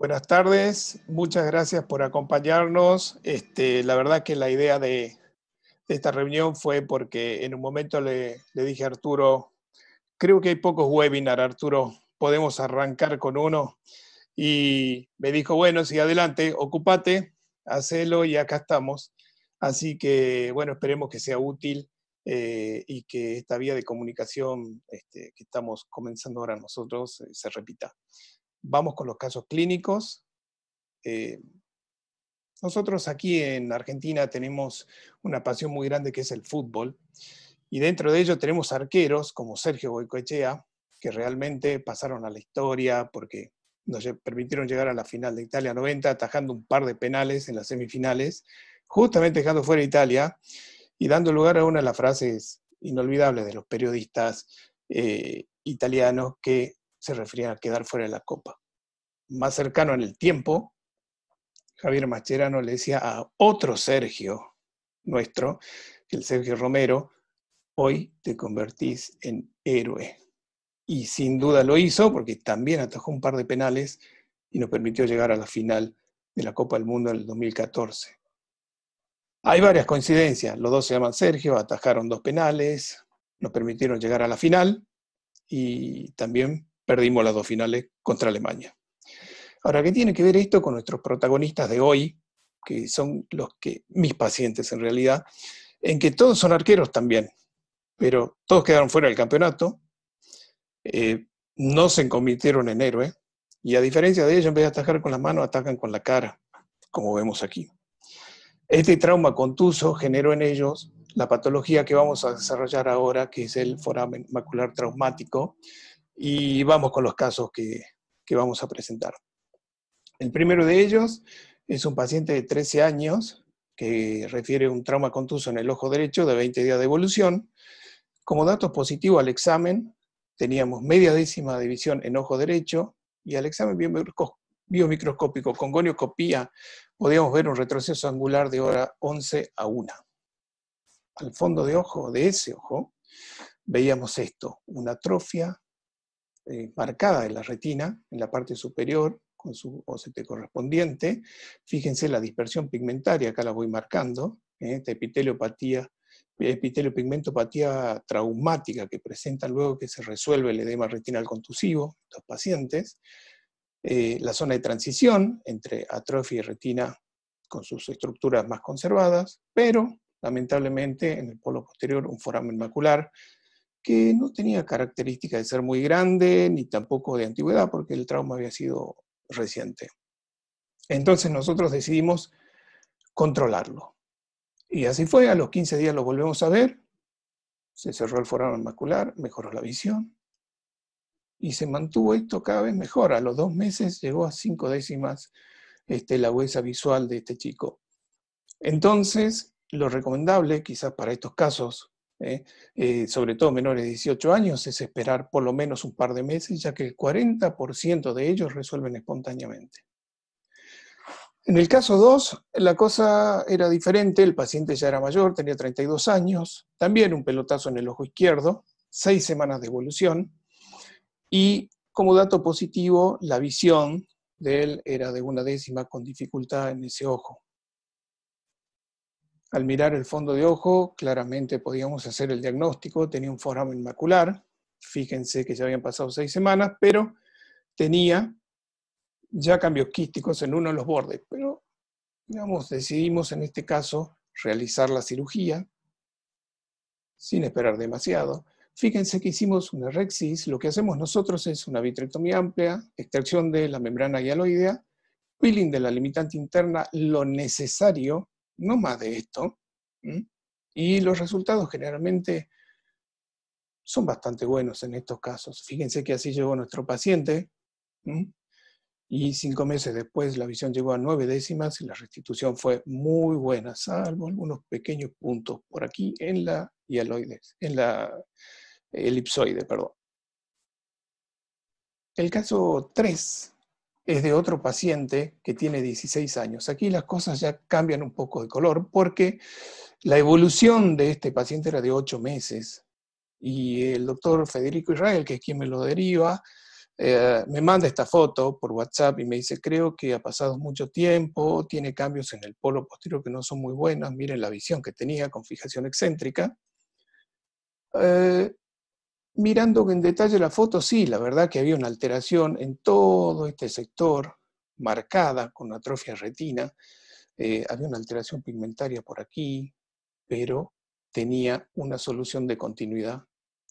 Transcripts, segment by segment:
Buenas tardes, muchas gracias por acompañarnos. Este, la verdad que la idea de, esta reunión fue porque en un momento le, dije a Arturo, creo que hay pocos webinars, Arturo, podemos arrancar con uno. Y me dijo, bueno, sí, adelante, ocúpate, hacelo y acá estamos. Así que, bueno, esperemos que sea útil. Eh, y que esta vía de comunicación este, que estamos comenzando ahora nosotros eh, se repita. Vamos con los casos clínicos. Eh, nosotros aquí en Argentina tenemos una pasión muy grande que es el fútbol. Y dentro de ello tenemos arqueros como Sergio Boicoechea, que realmente pasaron a la historia porque nos permitieron llegar a la final de Italia 90, atajando un par de penales en las semifinales, justamente dejando fuera a Italia y dando lugar a una de las frases inolvidables de los periodistas eh, italianos que se refería a quedar fuera de la Copa. Más cercano en el tiempo, Javier Macherano le decía a otro Sergio nuestro, el Sergio Romero, hoy te convertís en héroe. Y sin duda lo hizo porque también atajó un par de penales y nos permitió llegar a la final de la Copa del Mundo en el 2014. Hay varias coincidencias. Los dos se llaman Sergio, atajaron dos penales, nos permitieron llegar a la final y también perdimos las dos finales contra Alemania. Ahora, ¿qué tiene que ver esto con nuestros protagonistas de hoy, que son los que, mis pacientes en realidad, en que todos son arqueros también, pero todos quedaron fuera del campeonato, eh, no se convirtieron en héroes, y a diferencia de ellos, en vez de atacar con las manos, atacan con la cara, como vemos aquí. Este trauma contuso generó en ellos la patología que vamos a desarrollar ahora, que es el foramen macular traumático, y vamos con los casos que, vamos a presentar. El primero de ellos es un paciente de 13 años que refiere un trauma contuso en el ojo derecho de 20 días de evolución. Como datos positivos al examen, teníamos media décima de visión en ojo derecho y al examen biomicroscópico con gonioscopía podíamos ver un retroceso angular de hora 11 a 1. Al fondo de ojo, de ese ojo, veíamos esto, una atrofia eh, marcada en la retina en la parte superior con su OCT correspondiente. Fíjense la dispersión pigmentaria, acá la voy marcando, ¿eh? esta epiteliopatía, epiteliopigmentopatía traumática que presenta luego que se resuelve el edema retinal contusivo en estos pacientes. Eh, la zona de transición entre atrofia y retina con sus estructuras más conservadas, pero lamentablemente en el polo posterior un foramen macular que no tenía característica de ser muy grande ni tampoco de antigüedad, porque el trauma había sido reciente. Entonces nosotros decidimos controlarlo. Y así fue, a los 15 días lo volvemos a ver, se cerró el foramen macular, mejoró la visión y se mantuvo esto cada vez mejor. A los dos meses llegó a cinco décimas este, la huesa visual de este chico. Entonces, lo recomendable, quizás para estos casos ¿eh? Eh, sobre todo menores de 18 años, es esperar por lo menos un par de meses, ya que el 40% de ellos resuelven espontáneamente. En el caso 2, la cosa era diferente, el paciente ya era mayor, tenía 32 años, también un pelotazo en el ojo izquierdo, seis semanas de evolución, y como dato positivo, la visión de él era de una décima con dificultad en ese ojo. Al mirar el fondo de ojo, claramente podíamos hacer el diagnóstico, tenía un foramen macular, fíjense que ya habían pasado seis semanas, pero tenía ya cambios quísticos en uno de los bordes, pero digamos, decidimos en este caso realizar la cirugía sin esperar demasiado. Fíjense que hicimos una rexis, lo que hacemos nosotros es una vitrectomía amplia, extracción de la membrana hialoidea, peeling de la limitante interna, lo necesario no más de esto. Y los resultados generalmente son bastante buenos en estos casos. Fíjense que así llegó nuestro paciente y cinco meses después la visión llegó a nueve décimas y la restitución fue muy buena, salvo algunos pequeños puntos por aquí en la hialoides, en la elipsoide, perdón. El caso 3 es de otro paciente que tiene 16 años. Aquí las cosas ya cambian un poco de color porque la evolución de este paciente era de 8 meses y el doctor Federico Israel, que es quien me lo deriva, eh, me manda esta foto por WhatsApp y me dice, creo que ha pasado mucho tiempo, tiene cambios en el polo posterior que no son muy buenos, miren la visión que tenía con fijación excéntrica. Eh, Mirando en detalle la foto, sí, la verdad que había una alteración en todo este sector, marcada con atrofia retina, eh, había una alteración pigmentaria por aquí, pero tenía una solución de continuidad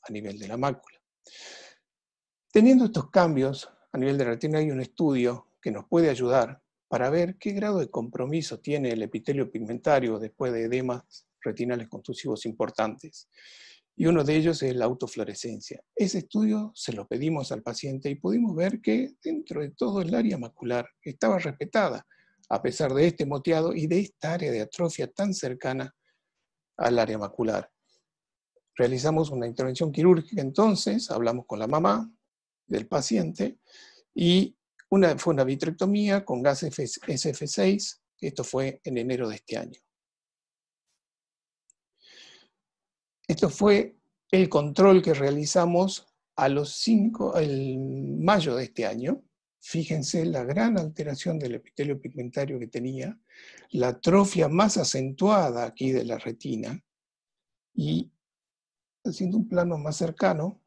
a nivel de la mácula. Teniendo estos cambios a nivel de retina hay un estudio que nos puede ayudar para ver qué grado de compromiso tiene el epitelio pigmentario después de edemas retinales contusivos importantes y uno de ellos es la autofluorescencia. Ese estudio se lo pedimos al paciente y pudimos ver que dentro de todo el área macular estaba respetada, a pesar de este moteado y de esta área de atrofia tan cercana al área macular. Realizamos una intervención quirúrgica entonces, hablamos con la mamá del paciente y una, fue una vitrectomía con gas SF6, esto fue en enero de este año. Esto fue el control que realizamos a los 5, el mayo de este año. Fíjense la gran alteración del epitelio pigmentario que tenía, la atrofia más acentuada aquí de la retina y haciendo un plano más cercano,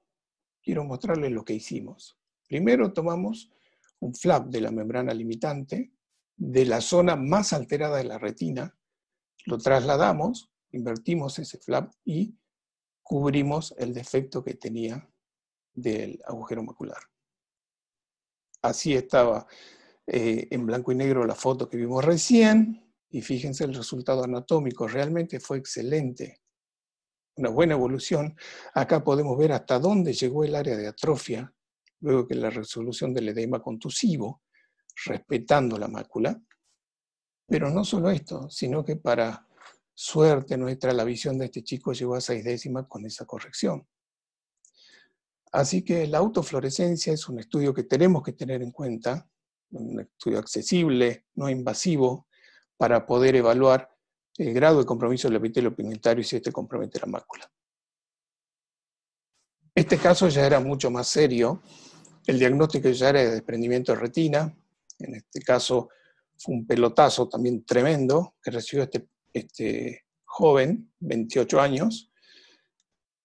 quiero mostrarles lo que hicimos. Primero tomamos un flap de la membrana limitante de la zona más alterada de la retina, lo trasladamos, invertimos ese flap y cubrimos el defecto que tenía del agujero macular. Así estaba eh, en blanco y negro la foto que vimos recién, y fíjense el resultado anatómico, realmente fue excelente, una buena evolución. Acá podemos ver hasta dónde llegó el área de atrofia, luego que la resolución del edema contusivo, respetando la mácula. Pero no solo esto, sino que para Suerte nuestra, la visión de este chico llegó a seis décimas con esa corrección. Así que la autofluorescencia es un estudio que tenemos que tener en cuenta, un estudio accesible, no invasivo, para poder evaluar el grado de compromiso del epitelio pigmentario y si este compromete la mácula. Este caso ya era mucho más serio. El diagnóstico ya era de desprendimiento de retina. En este caso fue un pelotazo también tremendo que recibió este este, joven, 28 años,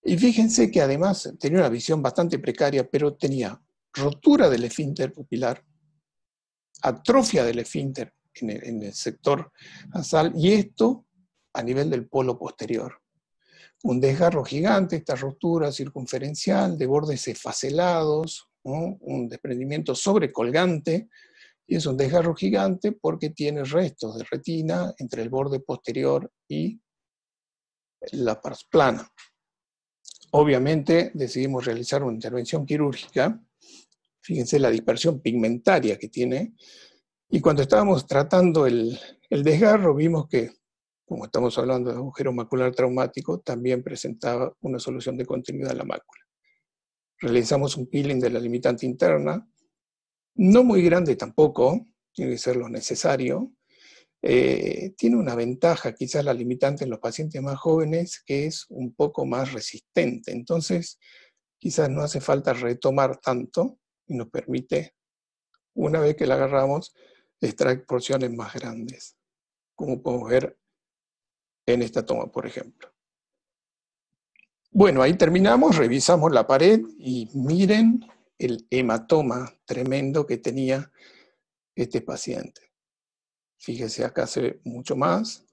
y fíjense que además tenía una visión bastante precaria, pero tenía rotura del esfínter pupilar, atrofia del esfínter en el, sector nasal, y esto a nivel del polo posterior. Un desgarro gigante, esta rotura circunferencial de bordes esfacelados, un desprendimiento sobrecolgante y es un desgarro gigante porque tiene restos de retina entre el borde posterior y la pars plana. Obviamente decidimos realizar una intervención quirúrgica, fíjense la dispersión pigmentaria que tiene, y cuando estábamos tratando el, desgarro vimos que, como estamos hablando de agujero macular traumático, también presentaba una solución de continuidad de la mácula. Realizamos un peeling de la limitante interna, no muy grande tampoco, tiene que ser lo necesario. Eh, tiene una ventaja, quizás la limitante en los pacientes más jóvenes, que es un poco más resistente. Entonces, quizás no hace falta retomar tanto y nos permite, una vez que la agarramos, extraer porciones más grandes, como podemos ver en esta toma, por ejemplo. Bueno, ahí terminamos, revisamos la pared y miren el hematoma tremendo que tenía este paciente. Fíjese, acá se mucho más,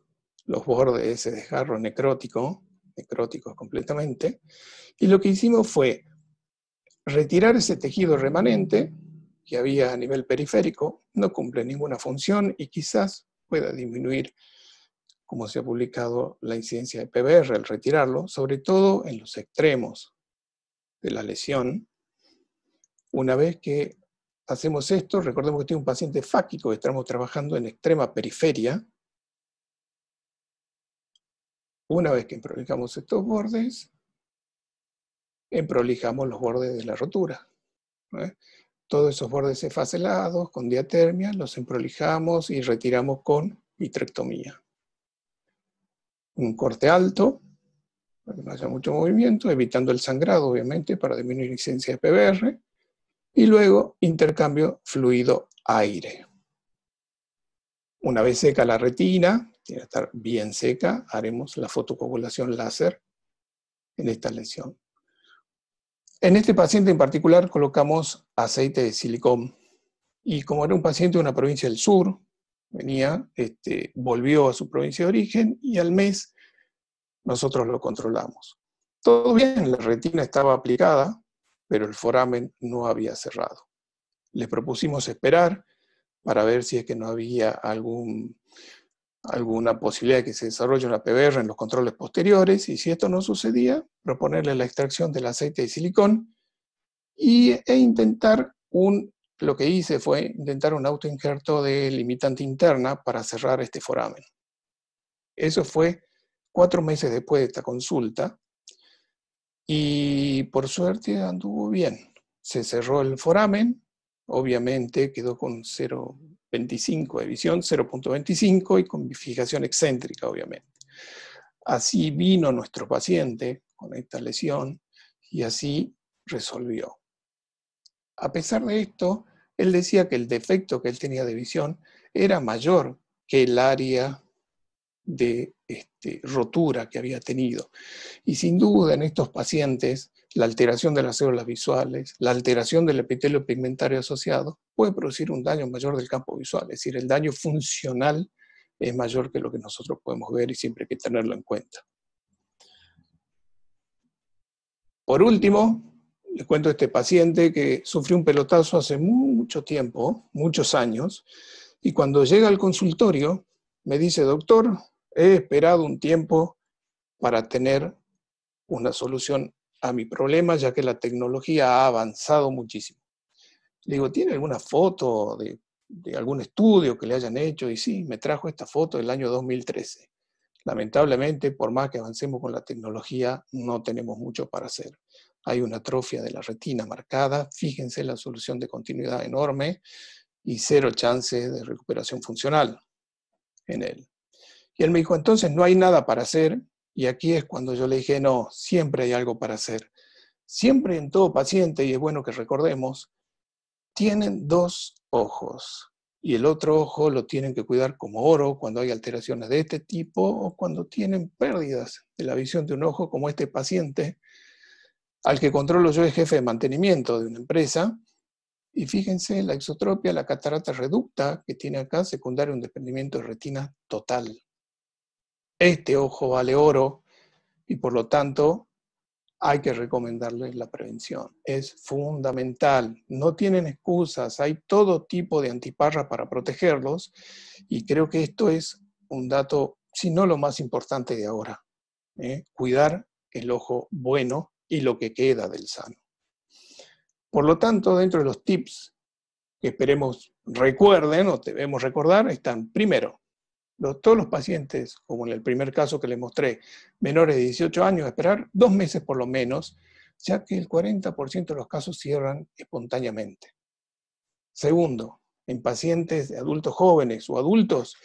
los bordes de ese desgarro necrótico, necróticos completamente, y lo que hicimos fue retirar ese tejido remanente que había a nivel periférico, no cumple ninguna función y quizás pueda disminuir, como se ha publicado, la incidencia de PBR al retirarlo, sobre todo en los extremos de la lesión, una vez que hacemos esto, recordemos que tiene un paciente fáquico, que estamos trabajando en extrema periferia. Una vez que emprolijamos estos bordes, emprolijamos los bordes de la rotura. Todos esos bordes efacelados con diatermia los emprolijamos y retiramos con vitrectomía. Un corte alto, para que no haya mucho movimiento, evitando el sangrado, obviamente, para disminuir la incidencia de PBR y luego intercambio fluido-aire. Una vez seca la retina, tiene que estar bien seca, haremos la fotocoagulación láser en esta lesión. En este paciente en particular colocamos aceite de silicón y como era un paciente de una provincia del sur, venía, este, volvió a su provincia de origen y al mes nosotros lo controlamos. Todo bien, la retina estaba aplicada, pero el foramen no había cerrado. Le propusimos esperar para ver si es que no había alguna posibilidad de que se desarrolle una PBR en los controles posteriores, y si esto no sucedía, proponerle la extracción del aceite de silicón y, e intentar un, lo que hice fue intentar un autoinjerto de limitante interna para cerrar este foramen. Eso fue cuatro meses después de esta consulta, y por suerte anduvo bien. Se cerró el foramen, obviamente quedó con 0.25 de visión, 0.25 y con fijación excéntrica, obviamente. Así vino nuestro paciente con esta lesión y así resolvió. A pesar de esto, él decía que el defecto que él tenía de visión era mayor que el área de este, rotura que había tenido. Y sin duda en estos pacientes, la alteración de las células visuales, la alteración del epitelio pigmentario asociado, puede producir un daño mayor del campo visual, es decir, el daño funcional es mayor que lo que nosotros podemos ver y siempre hay que tenerlo en cuenta. Por último, les cuento a este paciente que sufrió un pelotazo hace mucho tiempo, muchos años, y cuando llega al consultorio me dice, doctor, He esperado un tiempo para tener una solución a mi problema, ya que la tecnología ha avanzado muchísimo. Le digo, ¿tiene alguna foto de, algún estudio que le hayan hecho? Y sí, me trajo esta foto del año 2013. Lamentablemente, por más que avancemos con la tecnología, no tenemos mucho para hacer. Hay una atrofia de la retina marcada, fíjense la solución de continuidad enorme y cero chances de recuperación funcional en él. Y él me dijo, entonces no hay nada para hacer. Y aquí es cuando yo le dije, no, siempre hay algo para hacer. Siempre en todo paciente, y es bueno que recordemos, tienen dos ojos y el otro ojo lo tienen que cuidar como oro cuando hay alteraciones de este tipo o cuando tienen pérdidas de la visión de un ojo, como este paciente, al que controlo yo es jefe de mantenimiento de una empresa. Y fíjense la exotropia, la catarata reducta que tiene acá, secundaria un desprendimiento de retina total este ojo vale oro y por lo tanto hay que recomendarles la prevención. Es fundamental. No tienen excusas. Hay todo tipo de antiparras para protegerlos y creo que esto es un dato, si no lo más importante de ahora. ¿eh? Cuidar el ojo bueno y lo que queda del sano. Por lo tanto, dentro de los tips que esperemos recuerden o debemos recordar, están primero, todos los pacientes, como en el primer caso que les mostré, menores de 18 años, esperar dos meses por lo menos, ya que el 40% de los casos cierran espontáneamente. Segundo, en pacientes de adultos jóvenes o adultos,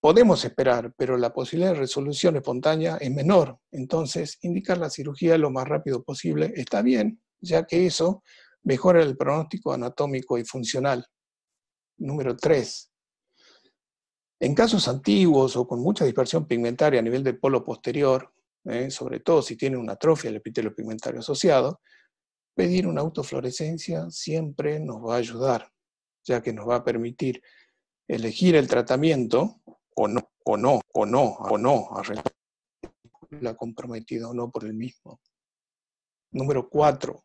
podemos esperar, pero la posibilidad de resolución espontánea es menor. Entonces, indicar la cirugía lo más rápido posible está bien, ya que eso mejora el pronóstico anatómico y funcional. Número tres en casos antiguos o con mucha dispersión pigmentaria a nivel del polo posterior, ¿eh? sobre todo si tiene una atrofia del epitelio pigmentario asociado, pedir una autofluorescencia siempre nos va a ayudar, ya que nos va a permitir elegir el tratamiento o no, o no, o no, o no, la comprometida o no por el mismo. Número cuatro,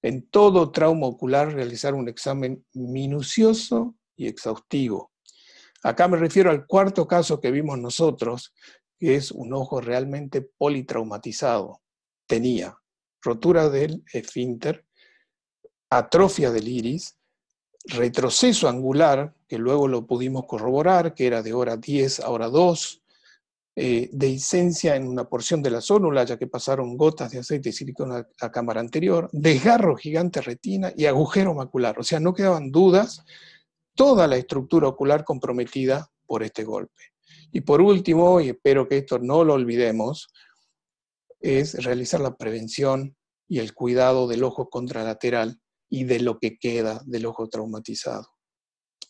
en todo trauma ocular realizar un examen minucioso y exhaustivo Acá me refiero al cuarto caso que vimos nosotros, que es un ojo realmente politraumatizado. Tenía rotura del esfínter, atrofia del iris, retroceso angular, que luego lo pudimos corroborar, que era de hora 10 a hora 2, eh, de dehiscencia en una porción de la zónula, ya que pasaron gotas de aceite y silicona a cámara anterior, desgarro gigante retina y agujero macular. O sea, no quedaban dudas toda la estructura ocular comprometida por este golpe. Y por último, y espero que esto no lo olvidemos, es realizar la prevención y el cuidado del ojo contralateral y de lo que queda del ojo traumatizado.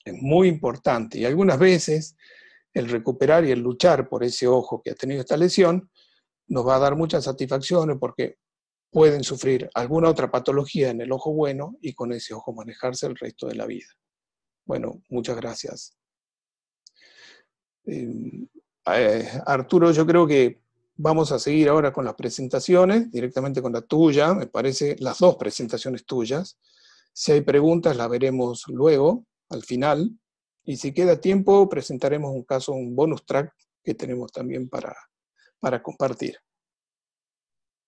Es muy importante y algunas veces el recuperar y el luchar por ese ojo que ha tenido esta lesión nos va a dar muchas satisfacciones porque pueden sufrir alguna otra patología en el ojo bueno y con ese ojo manejarse el resto de la vida. Bueno, muchas gracias. Em, eh, Arturo, yo creo que vamos a seguir ahora con las presentaciones, directamente con la tuya, me parece, las dos presentaciones tuyas. Si hay preguntas, las veremos luego, al final. Y si queda tiempo, presentaremos un caso, un bonus track que tenemos también para compartir.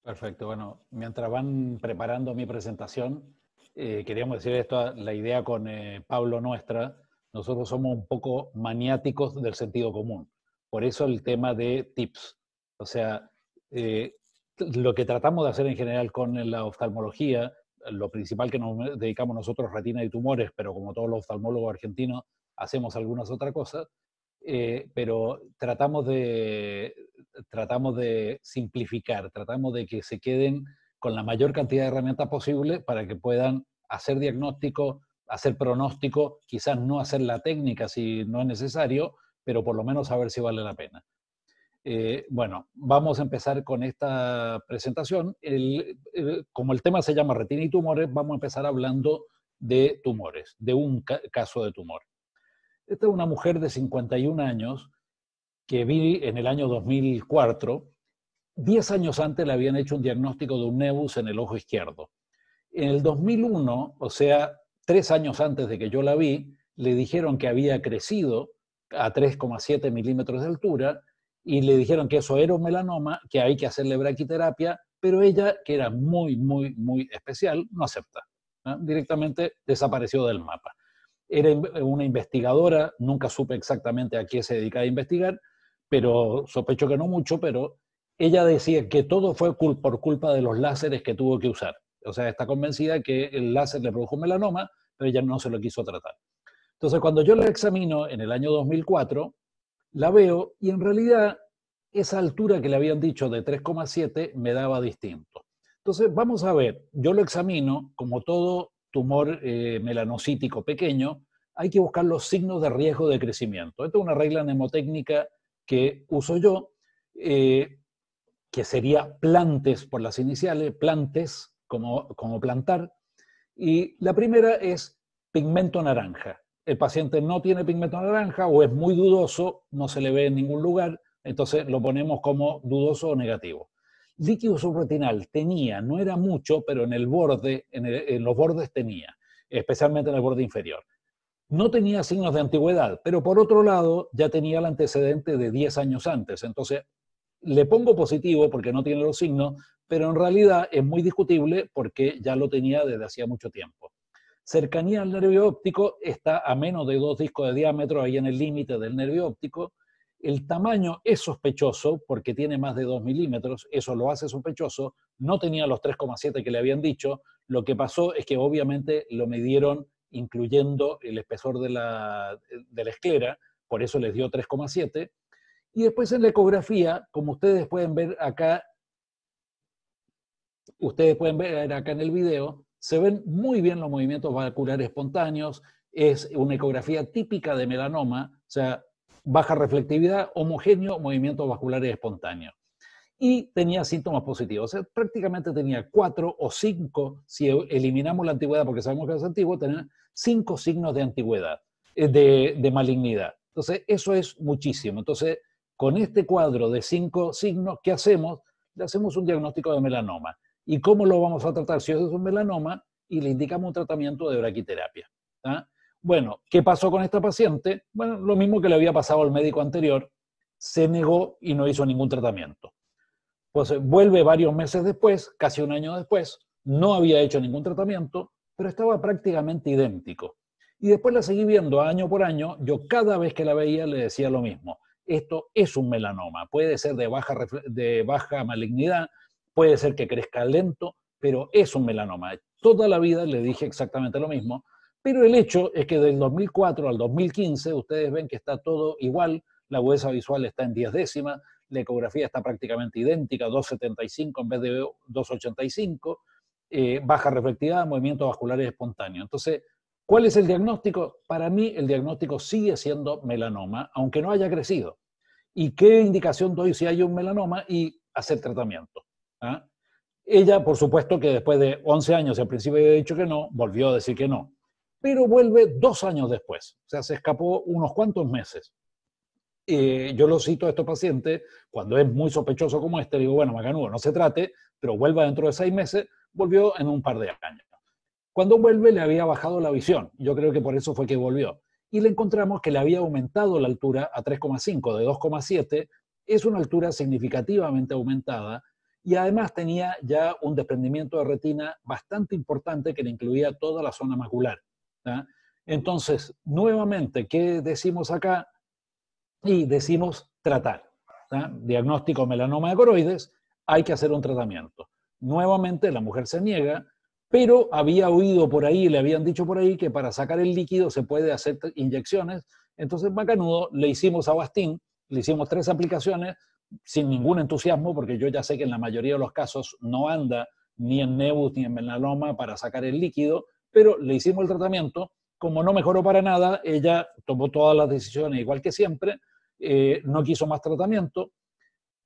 Perfecto. Bueno, mientras van preparando mi presentación, eh, queríamos decir esto, la idea con eh, Pablo nuestra, nosotros somos un poco maniáticos del sentido común. Por eso el tema de tips. O sea, eh, lo que tratamos de hacer en general con la oftalmología, lo principal que nos dedicamos nosotros, retina y tumores, pero como todos los oftalmólogos argentinos, hacemos algunas otras cosas, pero tratamos de, tratamos de simplificar, tratamos de que se queden con la mayor cantidad de herramientas posible para que puedan hacer diagnóstico, hacer pronóstico, quizás no hacer la técnica si no es necesario, pero por lo menos saber si vale la pena. Eh, bueno, vamos a empezar con esta presentación. como el tema se llama retina y tumores, vamos a empezar hablando de tumores, de un caso de tumor. Esta es una mujer de 51 años que vi en el año 2004. Diez años antes le habían hecho un diagnóstico de un nebus en el ojo izquierdo. En el 2001, o sea, tres años antes de que yo la vi, le dijeron que había crecido a 3,7 milímetros de altura y le dijeron que eso era un melanoma, que hay que hacerle braquiterapia, pero ella, que era muy, muy, muy especial, no acepta. Directamente desapareció del mapa. Era una investigadora, nunca supe exactamente a qué se dedicaba a investigar, pero sospecho que no mucho, pero ella decía que todo fue por culpa de los láseres que tuvo que usar. O sea, está convencida que el láser le produjo melanoma, pero ella no se lo quiso tratar. Entonces, cuando yo la examino en el año 2004, la veo y en realidad esa altura que le habían dicho de 3,7 me daba distinto. Entonces, vamos a ver, yo lo examino como todo tumor eh, melanocítico pequeño, hay que buscar los signos de riesgo de crecimiento. Esta es una regla mnemotécnica que uso yo, eh, que sería plantes por las iniciales, plantes, como, plantar. Y la primera es pigmento naranja. El paciente no tiene pigmento naranja o es muy dudoso, no se le ve en ningún lugar, entonces lo ponemos como dudoso o negativo. Líquido subretinal tenía, no era mucho, pero en el borde, en, en los bordes tenía, especialmente en el borde inferior. No tenía signos de antigüedad, pero por otro lado ya tenía el antecedente de 10 años antes. Entonces, le pongo positivo porque no tiene los signos, pero en realidad es muy discutible porque ya lo tenía desde hacía mucho tiempo. Cercanía al nervio óptico está a menos de dos discos de diámetro, ahí en el límite del nervio óptico. El tamaño es sospechoso porque tiene más de 2 milímetros, eso lo hace sospechoso. No tenía los 3,7 que le habían dicho. Lo que pasó es que obviamente lo midieron incluyendo el espesor de la, de la esclera, por eso les dio 3,7. Y después en la ecografía, como ustedes pueden ver acá, ustedes pueden ver acá en el video, se ven muy bien los movimientos vasculares espontáneos, es una ecografía típica de melanoma, o sea, baja reflectividad, homogéneo, movimientos vasculares espontáneos. Y tenía síntomas positivos, o sea, prácticamente tenía cuatro o cinco, si eliminamos la antigüedad porque sabemos que es antiguo, tenía cinco signos de antigüedad, eh, de, de malignidad. Entonces, eso es muchísimo. Entonces, con este cuadro de cinco signos, ¿qué hacemos? Le hacemos un diagnóstico de melanoma y cómo lo vamos a tratar si es un melanoma y le indicamos un tratamiento de braquiterapia. Bueno, ¿qué pasó con esta paciente? Bueno, lo mismo que le había pasado al médico anterior, se negó y no hizo ningún tratamiento. Pues eh, vuelve varios meses después, casi un año después, no había hecho ningún tratamiento, pero estaba prácticamente idéntico. Y después la seguí viendo año por año, yo cada vez que la veía le decía lo mismo, esto es un melanoma, puede ser de baja malignidad, puede ser que crezca lento, pero es un melanoma. Toda la vida le dije exactamente lo mismo, pero el hecho es que del 2004 al 2015 ustedes ven que está todo igual, la agudeza visual está en diez décimas, la ecografía está prácticamente idéntica, 275 en vez de 285, eh, baja reflectividad, movimientos vasculares espontáneos. Entonces, ¿cuál es el diagnóstico? Para mí el diagnóstico sigue siendo melanoma, aunque no haya crecido. ¿Y qué indicación doy si hay un melanoma y hacer tratamiento? ¿Ah? Ella, por supuesto, que después de 11 años, al principio había dicho que no, volvió a decir que no. Pero vuelve dos años después, o sea, se escapó unos cuantos meses. yo lo cito a estos pacientes, cuando es muy sospechoso como este, digo, bueno, Macanudo, no se trate, pero vuelva dentro de seis meses, volvió en un par de años. Cuando vuelve le había bajado la visión, yo creo que por eso fue que volvió. Y le encontramos que le había aumentado la altura a 3,5, de 2,7, es una altura significativamente aumentada y además tenía ya un desprendimiento de retina bastante importante que le incluía toda la zona macular. Entonces, nuevamente, ¿qué decimos acá? Y decimos tratar. Diagnóstico melanoma de coroides, hay que hacer un tratamiento. Nuevamente la mujer se niega, pero había oído por ahí, le habían dicho por ahí que para sacar el líquido se puede hacer inyecciones. Entonces, Macanudo, le hicimos a Bastín, le hicimos tres aplicaciones, sin ningún entusiasmo, porque yo ya sé que en la mayoría de los casos no anda ni en Nebus ni en melanoma para sacar el líquido, pero le hicimos el tratamiento. Como no mejoró para nada, ella tomó todas las decisiones igual que siempre, eh, no quiso más tratamiento.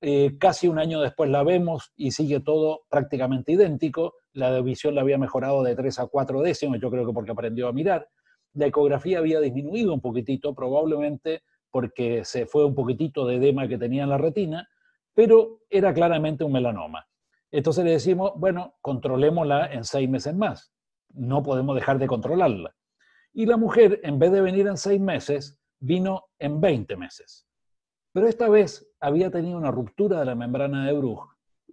Eh, casi un año después la vemos y sigue todo prácticamente idéntico. La visión la había mejorado de 3 a 4 décimas, yo creo que porque aprendió a mirar. La ecografía había disminuido un poquitito, probablemente porque se fue un poquitito de edema que tenía en la retina, pero era claramente un melanoma. Entonces le decimos, bueno, controlémosla en seis meses más. No podemos dejar de controlarla. Y la mujer, en vez de venir en seis meses, vino en 20 meses. Pero esta vez había tenido una ruptura de la membrana de Bruch,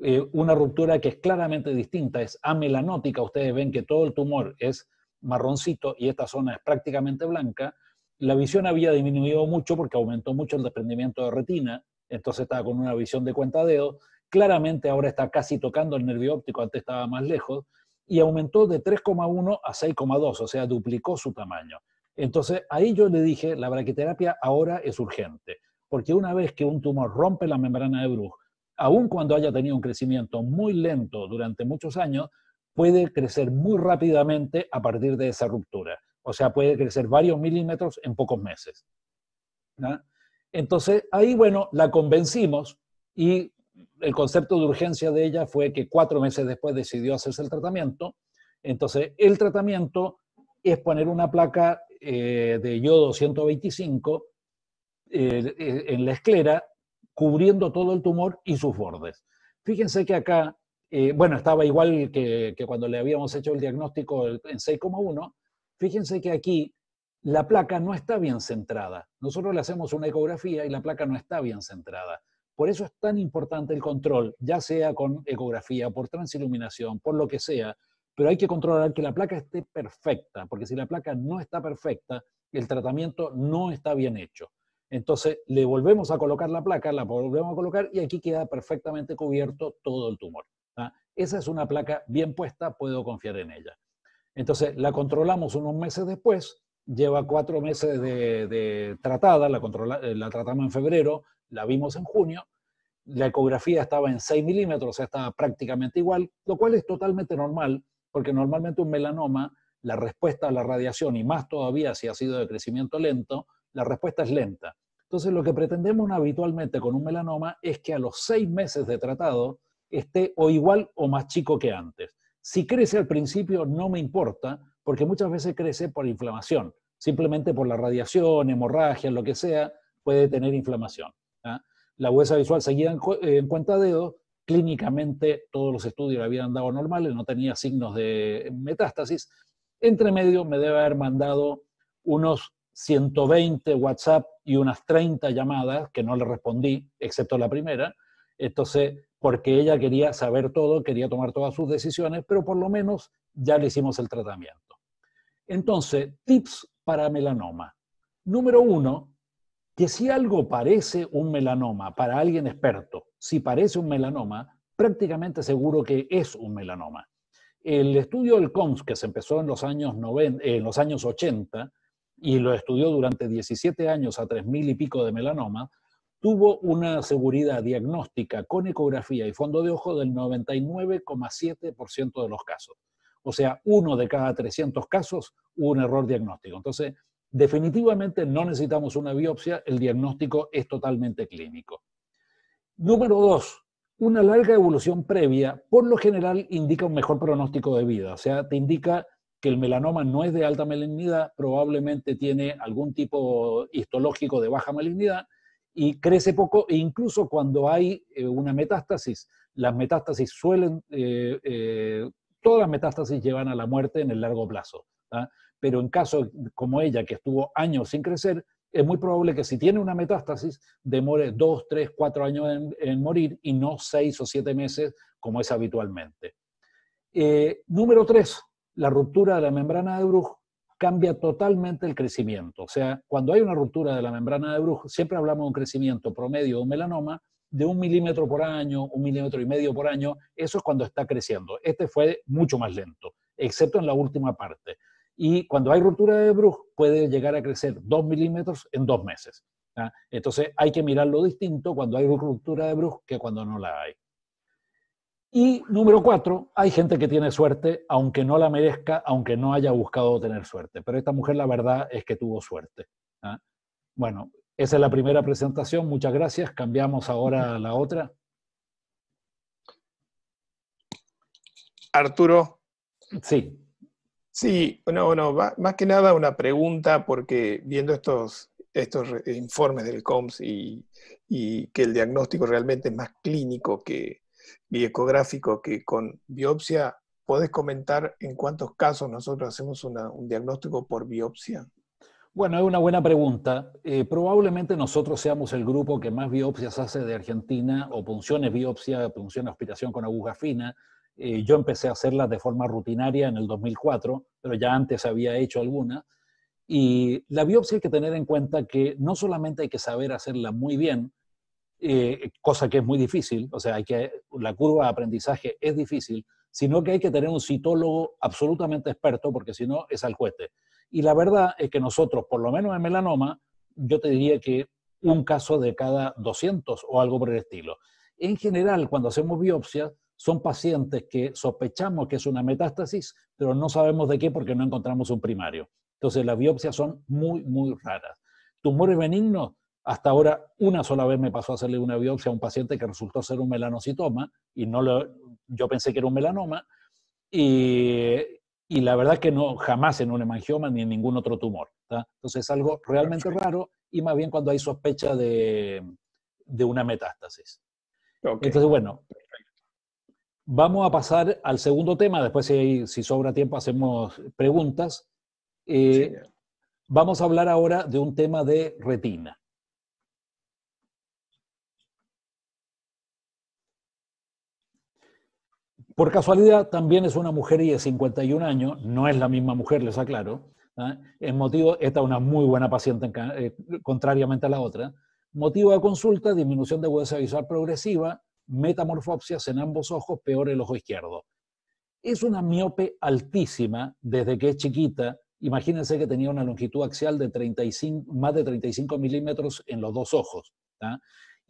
eh, una ruptura que es claramente distinta, es amelanótica. Ustedes ven que todo el tumor es marroncito y esta zona es prácticamente blanca, la visión había disminuido mucho porque aumentó mucho el desprendimiento de retina, entonces estaba con una visión de cuenta dedo, claramente ahora está casi tocando el nervio óptico, antes estaba más lejos, y aumentó de 3,1 a 6,2, o sea, duplicó su tamaño. Entonces ahí yo le dije, la braquiterapia ahora es urgente, porque una vez que un tumor rompe la membrana de Bruch, aun cuando haya tenido un crecimiento muy lento durante muchos años, puede crecer muy rápidamente a partir de esa ruptura. O sea, puede crecer varios milímetros en pocos meses. Entonces, ahí, bueno, la convencimos y el concepto de urgencia de ella fue que cuatro meses después decidió hacerse el tratamiento. Entonces, el tratamiento es poner una placa eh, de yodo 125 eh, eh, en la esclera, cubriendo todo el tumor y sus bordes. Fíjense que acá, bueno, estaba igual que, que, cuando le habíamos hecho el diagnóstico en 6,1, Fíjense que aquí la placa no está bien centrada. Nosotros le hacemos una ecografía y la placa no está bien centrada. Por eso es tan importante el control, ya sea con ecografía, por transiluminación, por lo que sea, pero hay que controlar que la placa esté perfecta, porque si la placa no está perfecta, el tratamiento no está bien hecho. Entonces le volvemos a colocar la placa, la volvemos a colocar y aquí queda perfectamente cubierto todo el tumor. ¿ah? Esa es una placa bien puesta, puedo confiar en ella. Entonces la controlamos unos meses después, lleva cuatro meses de, tratada, la, eh, la tratamos en febrero, la vimos en junio, la ecografía estaba en 6 milímetros, o sea, estaba prácticamente igual, lo cual es totalmente normal, porque normalmente un melanoma, la respuesta a la radiación, y más todavía si ha sido de crecimiento lento, la respuesta es lenta. Entonces, lo que pretendemos habitualmente con un melanoma es que a los seis meses de tratado esté o igual o más chico que antes. Si crece al principio, no me importa, porque muchas veces crece por inflamación. Simplemente por la radiación, hemorragia, lo que sea, puede tener inflamación. ¿ah? La huesa visual seguía en, cuenta dedo Clínicamente, todos los estudios habían dado normales, no tenía signos de metástasis. Entre medio, me debe haber mandado unos 120 WhatsApp y unas 30 llamadas que no le respondí, excepto la primera. Entonces, porque ella quería saber todo, quería tomar todas sus decisiones, pero por lo menos ya le hicimos el tratamiento. Entonces, tips para melanoma. Número uno, que si algo parece un melanoma para alguien experto, si parece un melanoma, prácticamente seguro que es un melanoma. El estudio del COMS, que se empezó en los años, 80 eh, y lo estudió durante 17 años a 3.000 y pico de melanoma, tuvo una seguridad diagnóstica con ecografía y fondo de ojo del 99,7% de los casos. O sea, uno de cada 300 casos hubo un error diagnóstico. Entonces, definitivamente no necesitamos una biopsia, el diagnóstico es totalmente clínico. Número dos, una larga evolución previa por lo general indica un mejor pronóstico de vida, o sea, te indica que el melanoma no es de alta malignidad, probablemente tiene algún tipo histológico de baja malignidad y crece poco e incluso cuando hay eh, una metástasis, las metástasis suelen, eh, eh, todas las metástasis llevan a la muerte en el largo plazo, ¿ah? pero en caso como ella que estuvo años sin crecer, es muy probable que si tiene una metástasis demore dos, tres, cuatro años en, morir y no seis o siete meses como es habitualmente. número tres, la ruptura de la membrana de Bruch cambia totalmente el crecimiento. O sea, cuando hay una ruptura de la membrana de Bruch, siempre hablamos de un crecimiento promedio de un melanoma de un milímetro por año, un milímetro y medio por año. Eso es cuando está creciendo. Este fue mucho más lento, excepto en la última parte. Y cuando hay ruptura de Bruch, puede llegar a crecer dos milímetros en dos meses. Entonces hay que mirarlo distinto cuando hay ruptura de Bruch que cuando no la hay. Y número cuatro, hay gente que tiene suerte, aunque no la merezca, aunque no haya buscado tener suerte. Pero esta mujer la verdad es que tuvo suerte. ¿ah? Bueno, esa es la primera presentación. Muchas gracias. Cambiamos ahora a la otra. Arturo. Sí. Sí, no, no, más que nada una pregunta, porque viendo estos, estos informes del COMS y, y que el diagnóstico realmente es más clínico que, y ecográfico que con biopsia, ¿puedes comentar en cuántos casos nosotros hacemos un diagnóstico por biopsia? Bueno, es una buena pregunta. Eh, probablemente nosotros seamos el grupo que más biopsias hace de Argentina, o punciones biopsia, punción aspiración con aguja fina. Eh, yo empecé a hacerlas de forma rutinaria en el 2004, pero ya antes había hecho alguna. Y la biopsia hay que tener en cuenta que no solamente hay que saber hacerla muy bien, eh, cosa que es muy difícil, o sea, hay que, la curva de aprendizaje es difícil, sino que hay que tener un citólogo absolutamente experto, porque si no es al juete. Y la verdad es que nosotros, por lo menos en melanoma, yo te diría que un caso de cada 200 o algo por el estilo. En general, cuando hacemos biopsias, son pacientes que sospechamos que es una metástasis, pero no sabemos de qué porque no encontramos un primario. Entonces, las biopsias son muy, muy raras. Tumores benignos hasta ahora, una sola vez me pasó a hacerle una biopsia a un paciente que resultó ser un melanocitoma y no yo pensé que era un melanoma y, la verdad que no, jamás en un hemangioma ni en ningún otro tumor. Entonces es algo realmente raro y más bien cuando hay sospecha de, una metástasis. Entonces, bueno, vamos a pasar al segundo tema, después si, sobra tiempo hacemos preguntas. Eh, vamos a hablar ahora de un tema de retina. Por casualidad, también es una mujer y de 51 años, no es la misma mujer, les aclaro. ¿ah? motivo, esta es una muy buena paciente, eh, contrariamente a la otra. Motivo de consulta, disminución de agudeza visual progresiva, metamorfopsias en ambos ojos, peor el ojo izquierdo. Es una miope altísima desde que es chiquita. Imagínense que tenía una longitud axial de 35, más de 35 milímetros en los dos ojos. ¿ah?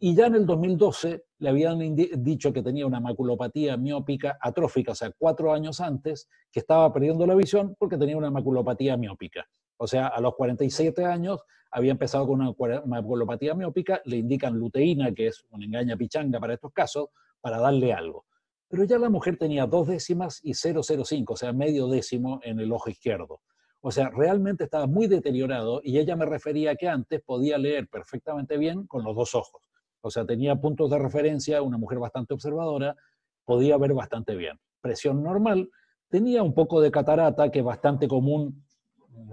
Y ya en el 2012 le habían dicho que tenía una maculopatía miópica atrófica, o sea, cuatro años antes, que estaba perdiendo la visión porque tenía una maculopatía miópica. O sea, a los 47 años había empezado con una maculopatía miópica, le indican luteína, que es una engaña pichanga para estos casos, para darle algo. Pero ya la mujer tenía dos décimas y 0,05, o sea, medio décimo en el ojo izquierdo. O sea, realmente estaba muy deteriorado y ella me refería que antes podía leer perfectamente bien con los dos ojos. O sea, tenía puntos de referencia, una mujer bastante observadora, podía ver bastante bien. Presión normal, tenía un poco de catarata, que es bastante común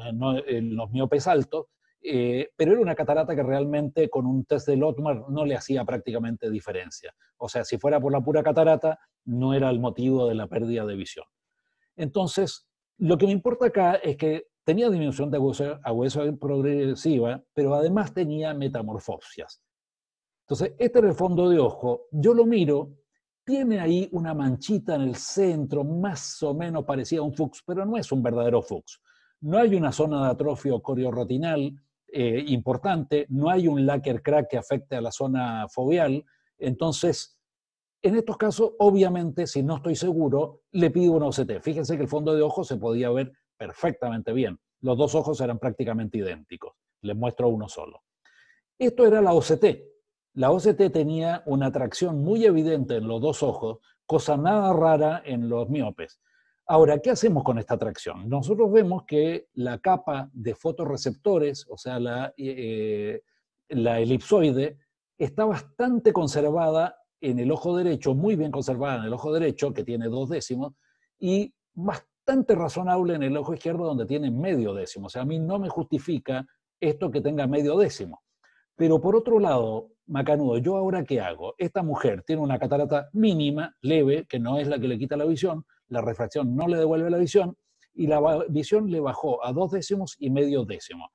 eh, en los miopes altos, eh, pero era una catarata que realmente con un test de Lotmar no le hacía prácticamente diferencia. O sea, si fuera por la pura catarata, no era el motivo de la pérdida de visión. Entonces, lo que me importa acá es que tenía disminución de hueso progresiva, pero además tenía metamorfosias. Entonces, este era el fondo de ojo. Yo lo miro, tiene ahí una manchita en el centro, más o menos parecía un Fuchs, pero no es un verdadero Fuchs. No hay una zona de atrofio corioretinal eh, importante, no hay un lacquer crack que afecte a la zona foveal. Entonces, en estos casos, obviamente, si no estoy seguro, le pido una OCT. Fíjense que el fondo de ojo se podía ver perfectamente bien. Los dos ojos eran prácticamente idénticos. Les muestro uno solo. Esto era la OCT, la OCT tenía una atracción muy evidente en los dos ojos, cosa nada rara en los miopes. Ahora, ¿qué hacemos con esta atracción? Nosotros vemos que la capa de fotorreceptores, o sea, la, eh, la elipsoide, está bastante conservada en el ojo derecho, muy bien conservada en el ojo derecho, que tiene dos décimos, y bastante razonable en el ojo izquierdo, donde tiene medio décimo. O sea, a mí no me justifica esto que tenga medio décimo. Pero por otro lado, Macanudo, ¿yo ahora qué hago? Esta mujer tiene una catarata mínima, leve, que no es la que le quita la visión, la refracción no le devuelve la visión y la visión le bajó a dos décimos y medio décimo.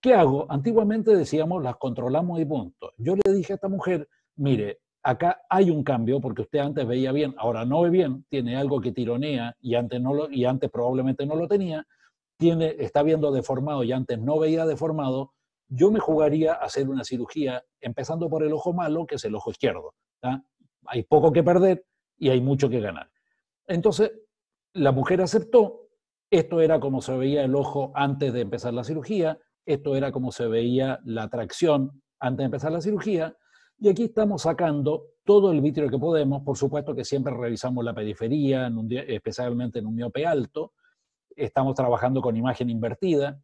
¿Qué hago? Antiguamente decíamos, las controlamos y punto. Yo le dije a esta mujer, mire, acá hay un cambio porque usted antes veía bien, ahora no ve bien, tiene algo que tironea y antes, no y antes probablemente no lo tenía, tiene, está viendo deformado y antes no veía deformado, yo me jugaría a hacer una cirugía empezando por el ojo malo, que es el ojo izquierdo. Hay poco que perder y hay mucho que ganar. Entonces, la mujer aceptó, esto era como se veía el ojo antes de empezar la cirugía, esto era como se veía la tracción antes de empezar la cirugía, y aquí estamos sacando todo el vitrio que podemos, por supuesto que siempre revisamos la periferia, especialmente en un miope alto, estamos trabajando con imagen invertida,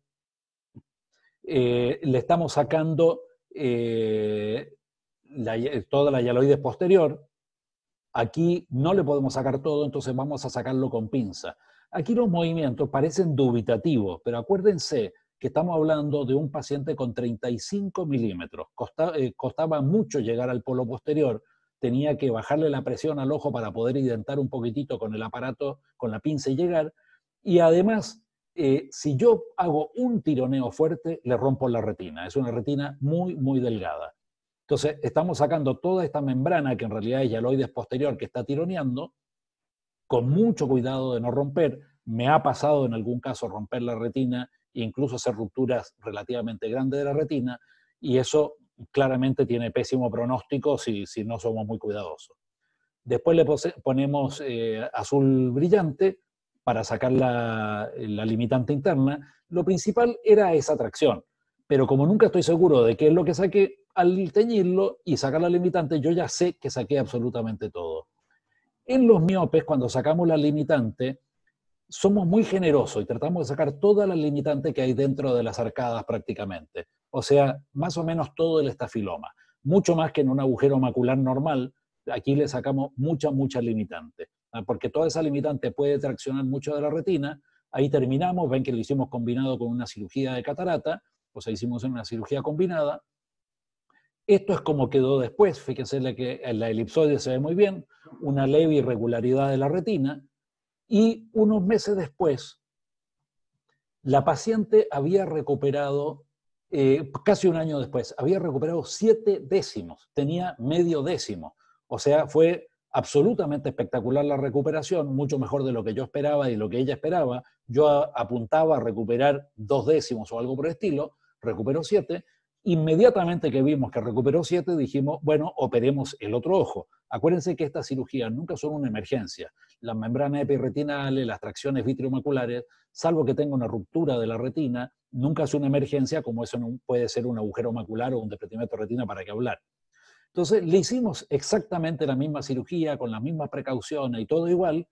eh, le estamos sacando eh, toda la hialoides posterior. Aquí no le podemos sacar todo, entonces vamos a sacarlo con pinza. Aquí los movimientos parecen dubitativos, pero acuérdense que estamos hablando de un paciente con 35 milímetros. Eh, costaba mucho llegar al polo posterior, tenía que bajarle la presión al ojo para poder identar un poquitito con el aparato, con la pinza y llegar. Y además eh, si yo hago un tironeo fuerte, le rompo la retina. Es una retina muy, muy delgada. Entonces, estamos sacando toda esta membrana, que en realidad es yaloides posterior, que está tironeando, con mucho cuidado de no romper. Me ha pasado en algún caso romper la retina, e incluso hacer rupturas relativamente grandes de la retina, y eso claramente tiene pésimo pronóstico si, no somos muy cuidadosos. Después le ponemos eh, azul brillante, para sacar la, limitante interna, lo principal era esa tracción. Pero como nunca estoy seguro de qué es lo que saqué, al teñirlo y sacar la limitante, yo ya sé que saqué absolutamente todo. En los miopes, cuando sacamos la limitante, somos muy generosos y tratamos de sacar toda la limitante que hay dentro de las arcadas prácticamente. O sea, más o menos todo el estafiloma. Mucho más que en un agujero macular normal, aquí le sacamos mucha, mucha limitante. Ah, porque toda esa limitante puede traccionar mucho de la retina. Ahí terminamos, ven que lo hicimos combinado con una cirugía de catarata, o pues sea, hicimos una cirugía combinada. Esto es como quedó después, fíjense que en la elipsoide se ve muy bien, una leve irregularidad de la retina, y unos meses después, la paciente había recuperado, eh, casi un año después, había recuperado siete décimos, tenía medio décimo, o sea, fue absolutamente espectacular la recuperación, mucho mejor de lo que yo esperaba y lo que ella esperaba. Yo apuntaba a recuperar dos décimos o algo por el estilo, recuperó siete. Inmediatamente que vimos que recuperó siete, dijimos, bueno, operemos el otro ojo. Acuérdense que estas cirugías nunca son una emergencia. Las membranas epiretinales, las tracciones vitriomaculares, salvo que tenga una ruptura de la retina, nunca es una emergencia como eso puede ser un agujero macular o un desprendimiento de retina para qué hablar. Entonces le hicimos exactamente la misma cirugía, con las mismas precauciones y todo igual,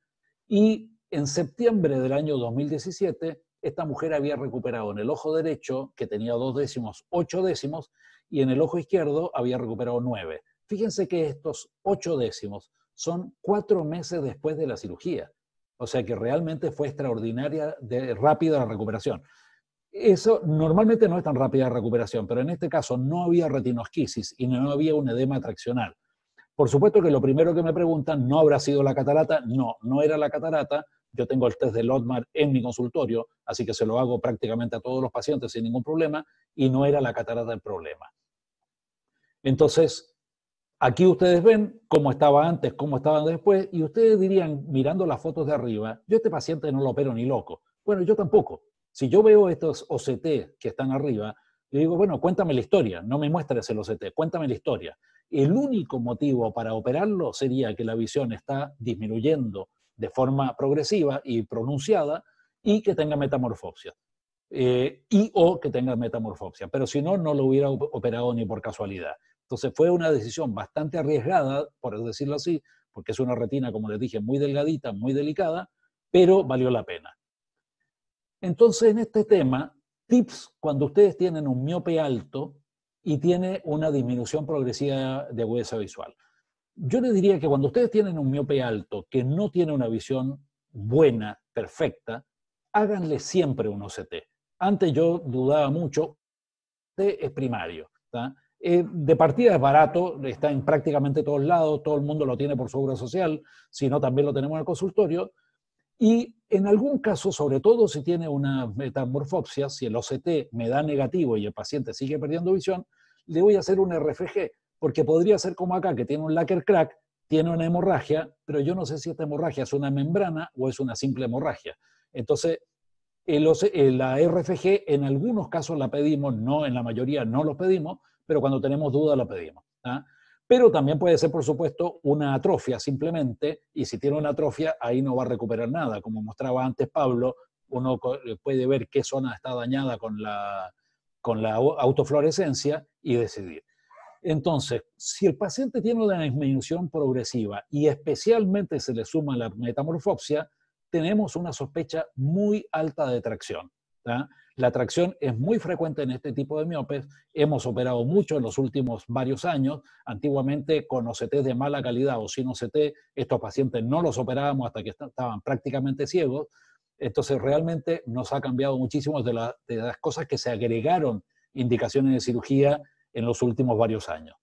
y en septiembre del año 2017 esta mujer había recuperado en el ojo derecho, que tenía dos décimos, ocho décimos, y en el ojo izquierdo había recuperado nueve. Fíjense que estos ocho décimos son cuatro meses después de la cirugía. O sea que realmente fue extraordinaria, de, rápida la recuperación eso normalmente no es tan rápida recuperación, pero en este caso no había retinosquisis y no había un edema traccional. Por supuesto que lo primero que me preguntan, ¿no habrá sido la catarata? No, no era la catarata. Yo tengo el test de Lotmar en mi consultorio, así que se lo hago prácticamente a todos los pacientes sin ningún problema, y no era la catarata el problema. Entonces, aquí ustedes ven cómo estaba antes, cómo estaba después, y ustedes dirían, mirando las fotos de arriba, yo este paciente no lo opero ni loco. Bueno, yo tampoco. Si yo veo estos OCT que están arriba, yo digo, bueno, cuéntame la historia, no me muestres el OCT, cuéntame la historia. El único motivo para operarlo sería que la visión está disminuyendo de forma progresiva y pronunciada y que tenga metamorfopsia. Eh, y o que tenga metamorfopsia. Pero si no, no lo hubiera operado ni por casualidad. Entonces fue una decisión bastante arriesgada, por decirlo así, porque es una retina, como les dije, muy delgadita, muy delicada, pero valió la pena. Entonces, en este tema, tips cuando ustedes tienen un miope alto y tiene una disminución progresiva de agudeza visual. Yo les diría que cuando ustedes tienen un miope alto que no tiene una visión buena, perfecta, háganle siempre un OCT. Antes yo dudaba mucho, este es primario. Eh, de partida es barato, está en prácticamente todos lados, todo el mundo lo tiene por su obra social, si no también lo tenemos en el consultorio, y en algún caso, sobre todo si tiene una metamorfopsia, si el OCT me da negativo y el paciente sigue perdiendo visión, le voy a hacer un RFG, porque podría ser como acá, que tiene un lacquer crack, tiene una hemorragia, pero yo no sé si esta hemorragia es una membrana o es una simple hemorragia. Entonces, eh, la RFG en algunos casos la pedimos, no en la mayoría no lo pedimos, pero cuando tenemos duda la pedimos. ¿ah? pero también puede ser, por supuesto, una atrofia simplemente, y si tiene una atrofia, ahí no va a recuperar nada. Como mostraba antes Pablo, uno eh, puede ver qué zona está dañada con la, con autofluorescencia y decidir. Entonces, si el paciente tiene una disminución progresiva y especialmente se le suma la metamorfopsia, tenemos una sospecha muy alta de tracción. La tracción es muy frecuente en este tipo de miopes. Hemos operado mucho en los últimos varios años. Antiguamente, con OCT de mala calidad o sin OCT, estos pacientes no los operábamos hasta que estaban prácticamente ciegos. Entonces, realmente nos ha cambiado muchísimo de, de las cosas que se agregaron indicaciones de cirugía en los últimos varios años.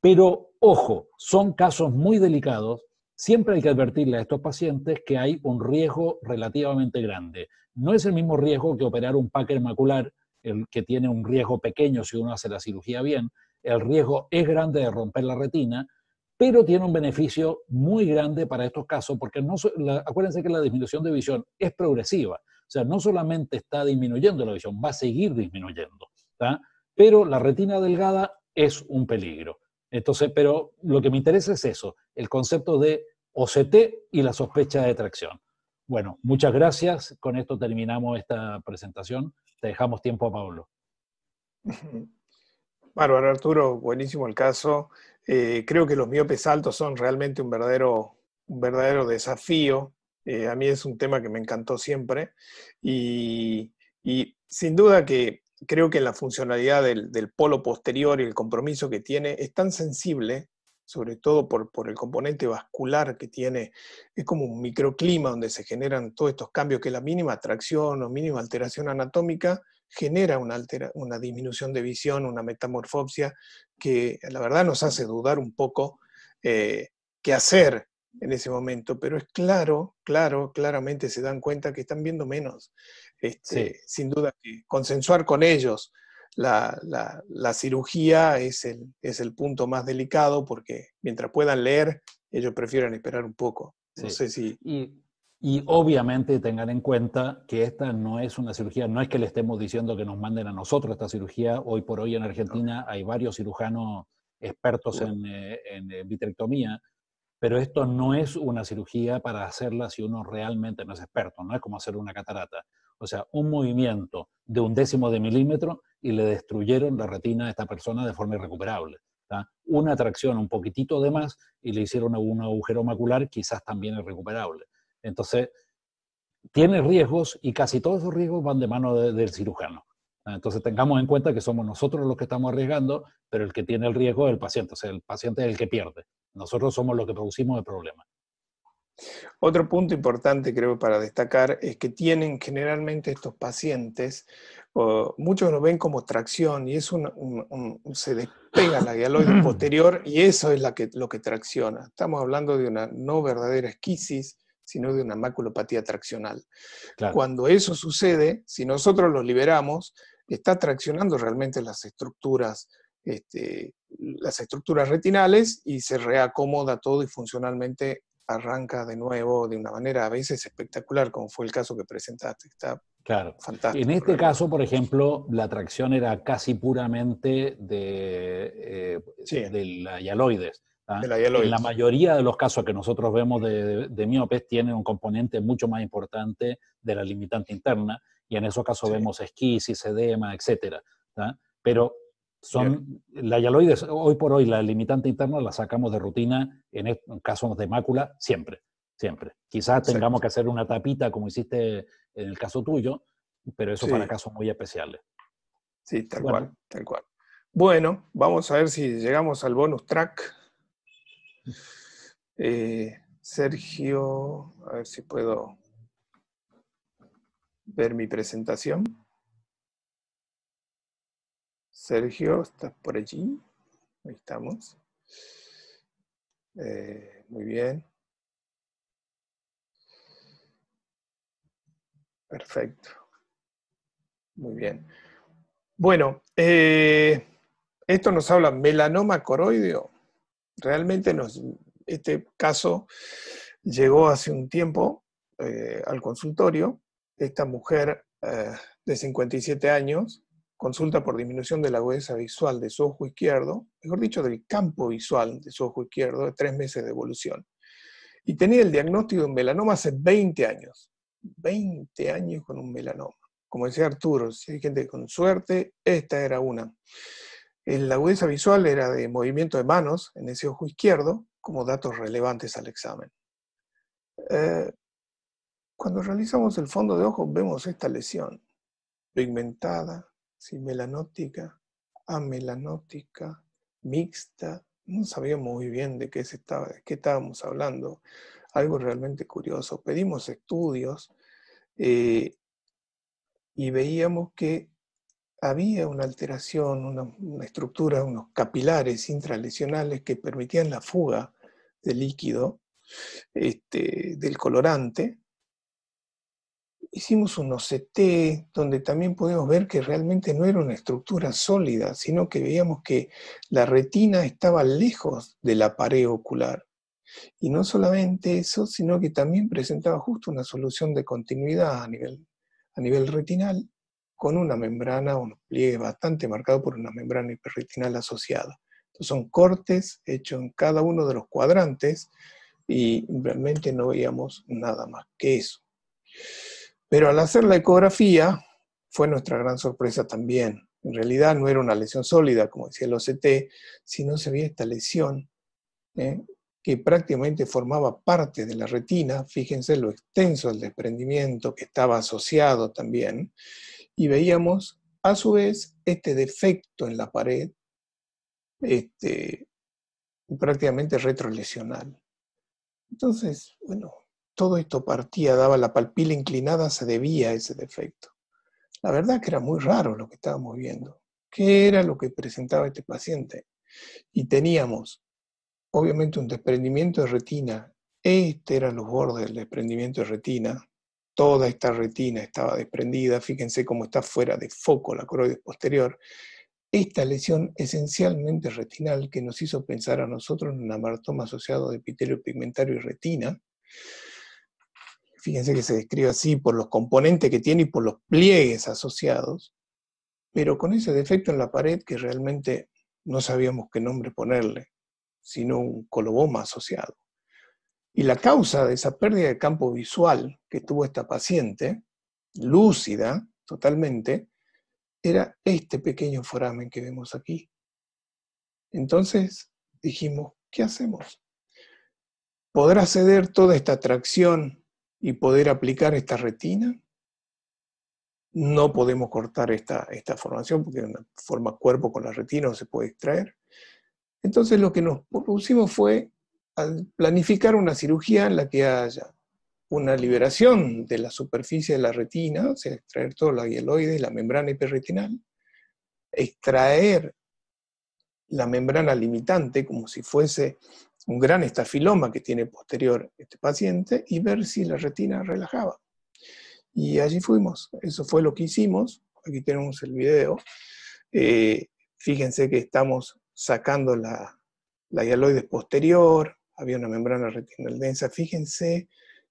Pero, ojo, son casos muy delicados Siempre hay que advertirle a estos pacientes que hay un riesgo relativamente grande. No es el mismo riesgo que operar un packer macular, que tiene un riesgo pequeño si uno hace la cirugía bien. El riesgo es grande de romper la retina, pero tiene un beneficio muy grande para estos casos, porque acuérdense que la disminución de visión es progresiva. O sea, no solamente está disminuyendo la visión, va a seguir disminuyendo. Pero la retina delgada es un peligro. Entonces, pero lo que me interesa es eso, el concepto de OCT y la sospecha de tracción. Bueno, muchas gracias. Con esto terminamos esta presentación. Te dejamos tiempo a Pablo. Bárbaro, Arturo, buenísimo el caso. Eh, creo que los miopes altos son realmente un verdadero, verdadero desafío. Eh, a mí es un tema que me encantó siempre. y sin duda que creo que la funcionalidad del, polo posterior y el compromiso que tiene es tan sensible, sobre todo por, el componente vascular que tiene, es como un microclima donde se generan todos estos cambios que la mínima atracción o mínima alteración anatómica genera una, disminución de visión, una metamorfopsia, que la verdad nos hace dudar un poco eh, qué hacer en ese momento, pero es claro, claro, claramente se dan cuenta que están viendo menos. Este, sin duda que consensuar con ellos la, la, cirugía es el, es el, punto más delicado porque mientras puedan leer, ellos prefieren esperar un poco. Y, obviamente tengan en cuenta que esta no es una cirugía, no es que le estemos diciendo que nos manden a nosotros esta cirugía. Hoy por hoy en Argentina hay varios cirujanos expertos en, eh, en eh, vitrectomía, pero esto no es una cirugía para hacerla si uno realmente no es experto, no es como hacer una catarata. O sea, un movimiento de un décimo de milímetro y le destruyeron la retina a esta persona de forma irrecuperable. Una atracción un poquitito de más y le hicieron un agujero macular quizás también irrecuperable. Entonces, tiene riesgos y casi todos esos riesgos van de mano del cirujano. Entonces tengamos en cuenta que somos nosotros los que estamos arriesgando, pero el que tiene el riesgo es el paciente, o sea, el paciente es el que pierde. Nosotros somos los que producimos el problema. Otro punto importante creo para destacar es que tienen generalmente estos pacientes, muchos lo ven como tracción y es un, se despega la dialoide posterior y eso es la que, lo que tracciona. Estamos hablando de una no verdadera esquisis, sino de una maculopatía traccional. Cuando eso sucede, si nosotros los liberamos, está traccionando realmente las estructuras este, las estructuras retinales y se reacomoda todo y funcionalmente arranca de nuevo de una manera a veces espectacular, como fue el caso que presentaste. Está claro. fantástico. En este caso, por ejemplo, la tracción era casi puramente eh, ¿ah? de, la hialoides. En la mayoría de los casos que nosotros vemos de, de, miopes tiene un componente mucho más importante de la limitante interna y en esos casos vemos esquizis edema, etc. ¿ah? Pero son la yaloides, hoy por hoy la limitante interna la sacamos de rutina en, e, casos de mácula siempre, siempre. Quizás tengamos que hacer una tapita como hiciste en el caso tuyo, pero eso para casos muy especiales. Sí, tal cual, tal cual. Bueno, vamos a ver si llegamos al bonus track. Eh, Sergio, a ver si puedo ver mi presentación. Sergio, ¿estás por allí? Ahí estamos. Eh, muy bien. Perfecto. Muy bien. Bueno, eh, esto nos habla melanoma coroideo. Realmente este caso llegó hace un tiempo eh, al consultorio. Esta mujer de 57 años consulta por disminución de la agudeza visual de su ojo izquierdo, mejor dicho, del campo visual de su ojo izquierdo, de tres meses de evolución. Y tenía el diagnóstico de un melanoma hace 20 años. 20 años con un melanoma. Como decía Arturo, si hay gente con suerte, esta era una. Eh, la agudeza visual era de movimiento de manos en ese ojo izquierdo, como datos relevantes al examen. Eh, cuando realizamos el fondo de ojo vemos esta lesión, pigmentada, si melanótica, amelanótica, mixta. No sabíamos muy bien de qué, se estaba, estábamos hablando. Algo realmente curioso. Pedimos estudios eh, y veíamos que había una alteración, una, estructura, unos capilares intralesionales que permitían la fuga de líquido este, del colorante hicimos un OCT donde también podemos ver que realmente no era una estructura sólida, sino que veíamos que la retina estaba lejos de la pared ocular. Y no solamente eso, sino que también presentaba justo una solución de continuidad a nivel, a nivel retinal con una membrana, un pliegue bastante marcado por una membrana hiperretinal asociada. son cortes hechos en cada uno de los cuadrantes y realmente no veíamos nada más que eso. Pero al hacer la ecografía, fue nuestra gran sorpresa también. En realidad no era una lesión sólida, como decía el OCT, sino se veía esta lesión ¿eh? que prácticamente formaba parte de la retina. Fíjense lo extenso del desprendimiento que estaba asociado también. Y veíamos, a su vez, este defecto en la pared, este, prácticamente retrolesional. Entonces, bueno, todo esto partía, daba la palpila inclinada, se debía a ese defecto. La verdad que era muy raro lo que estábamos viendo. ¿Qué era lo que presentaba este paciente? Y teníamos, obviamente, un desprendimiento de retina. Este eran los bordes del desprendimiento de retina. Toda esta retina estaba desprendida. Fíjense cómo está fuera de foco la coroides posterior. Esta lesión esencialmente retinal que nos hizo pensar a nosotros en un amartoma asociado de epitelio pigmentario y retina, fíjense que se describe así por los componentes que tiene y por los pliegues asociados, pero con ese defecto en la pared que realmente no sabíamos qué nombre ponerle, sino un coloboma asociado. Y la causa de esa pérdida de campo visual que tuvo esta paciente, lúcida totalmente, era este pequeño foramen que vemos aquí. Entonces dijimos, ¿qué hacemos? ¿Podrá ceder toda esta tracción y poder aplicar esta retina. No podemos cortar esta, esta formación porque una forma cuerpo con la retina no se puede extraer. Entonces lo que nos propusimos fue planificar una cirugía en la que haya una liberación de la superficie de la retina, o sea, extraer todo el hieloides, la membrana hiperretinal, extraer la membrana limitante como si fuese un gran estafiloma que tiene posterior este paciente y ver si la retina relajaba. Y allí fuimos, eso fue lo que hicimos, aquí tenemos el video. Eh, fíjense que estamos sacando la, la posterior, había una membrana retinal densa, fíjense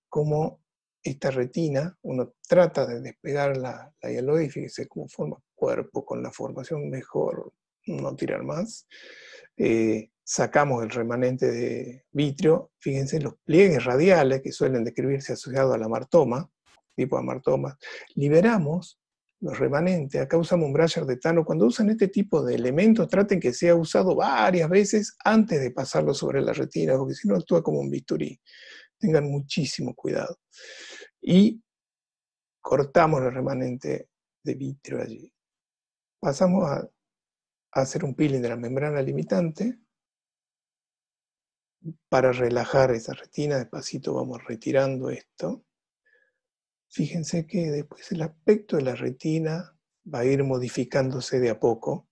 cómo esta retina, uno trata de despegar la, hialoide, fíjense cómo forma cuerpo con la formación, mejor no tirar más. Eh, sacamos el remanente de vitrio, fíjense los pliegues radiales que suelen describirse asociados a amartoma, tipo amartoma, liberamos los remanentes, acá usamos un brasher de tano, cuando usan este tipo de elementos traten que sea usado varias veces antes de pasarlo sobre la retina, porque si no actúa como un bisturí. Tengan muchísimo cuidado. Y cortamos el remanente de vitrio allí. Pasamos a hacer un peeling de la membrana limitante, para relajar esa retina, despacito vamos retirando esto. Fíjense que después el aspecto de la retina va a ir modificándose de a poco.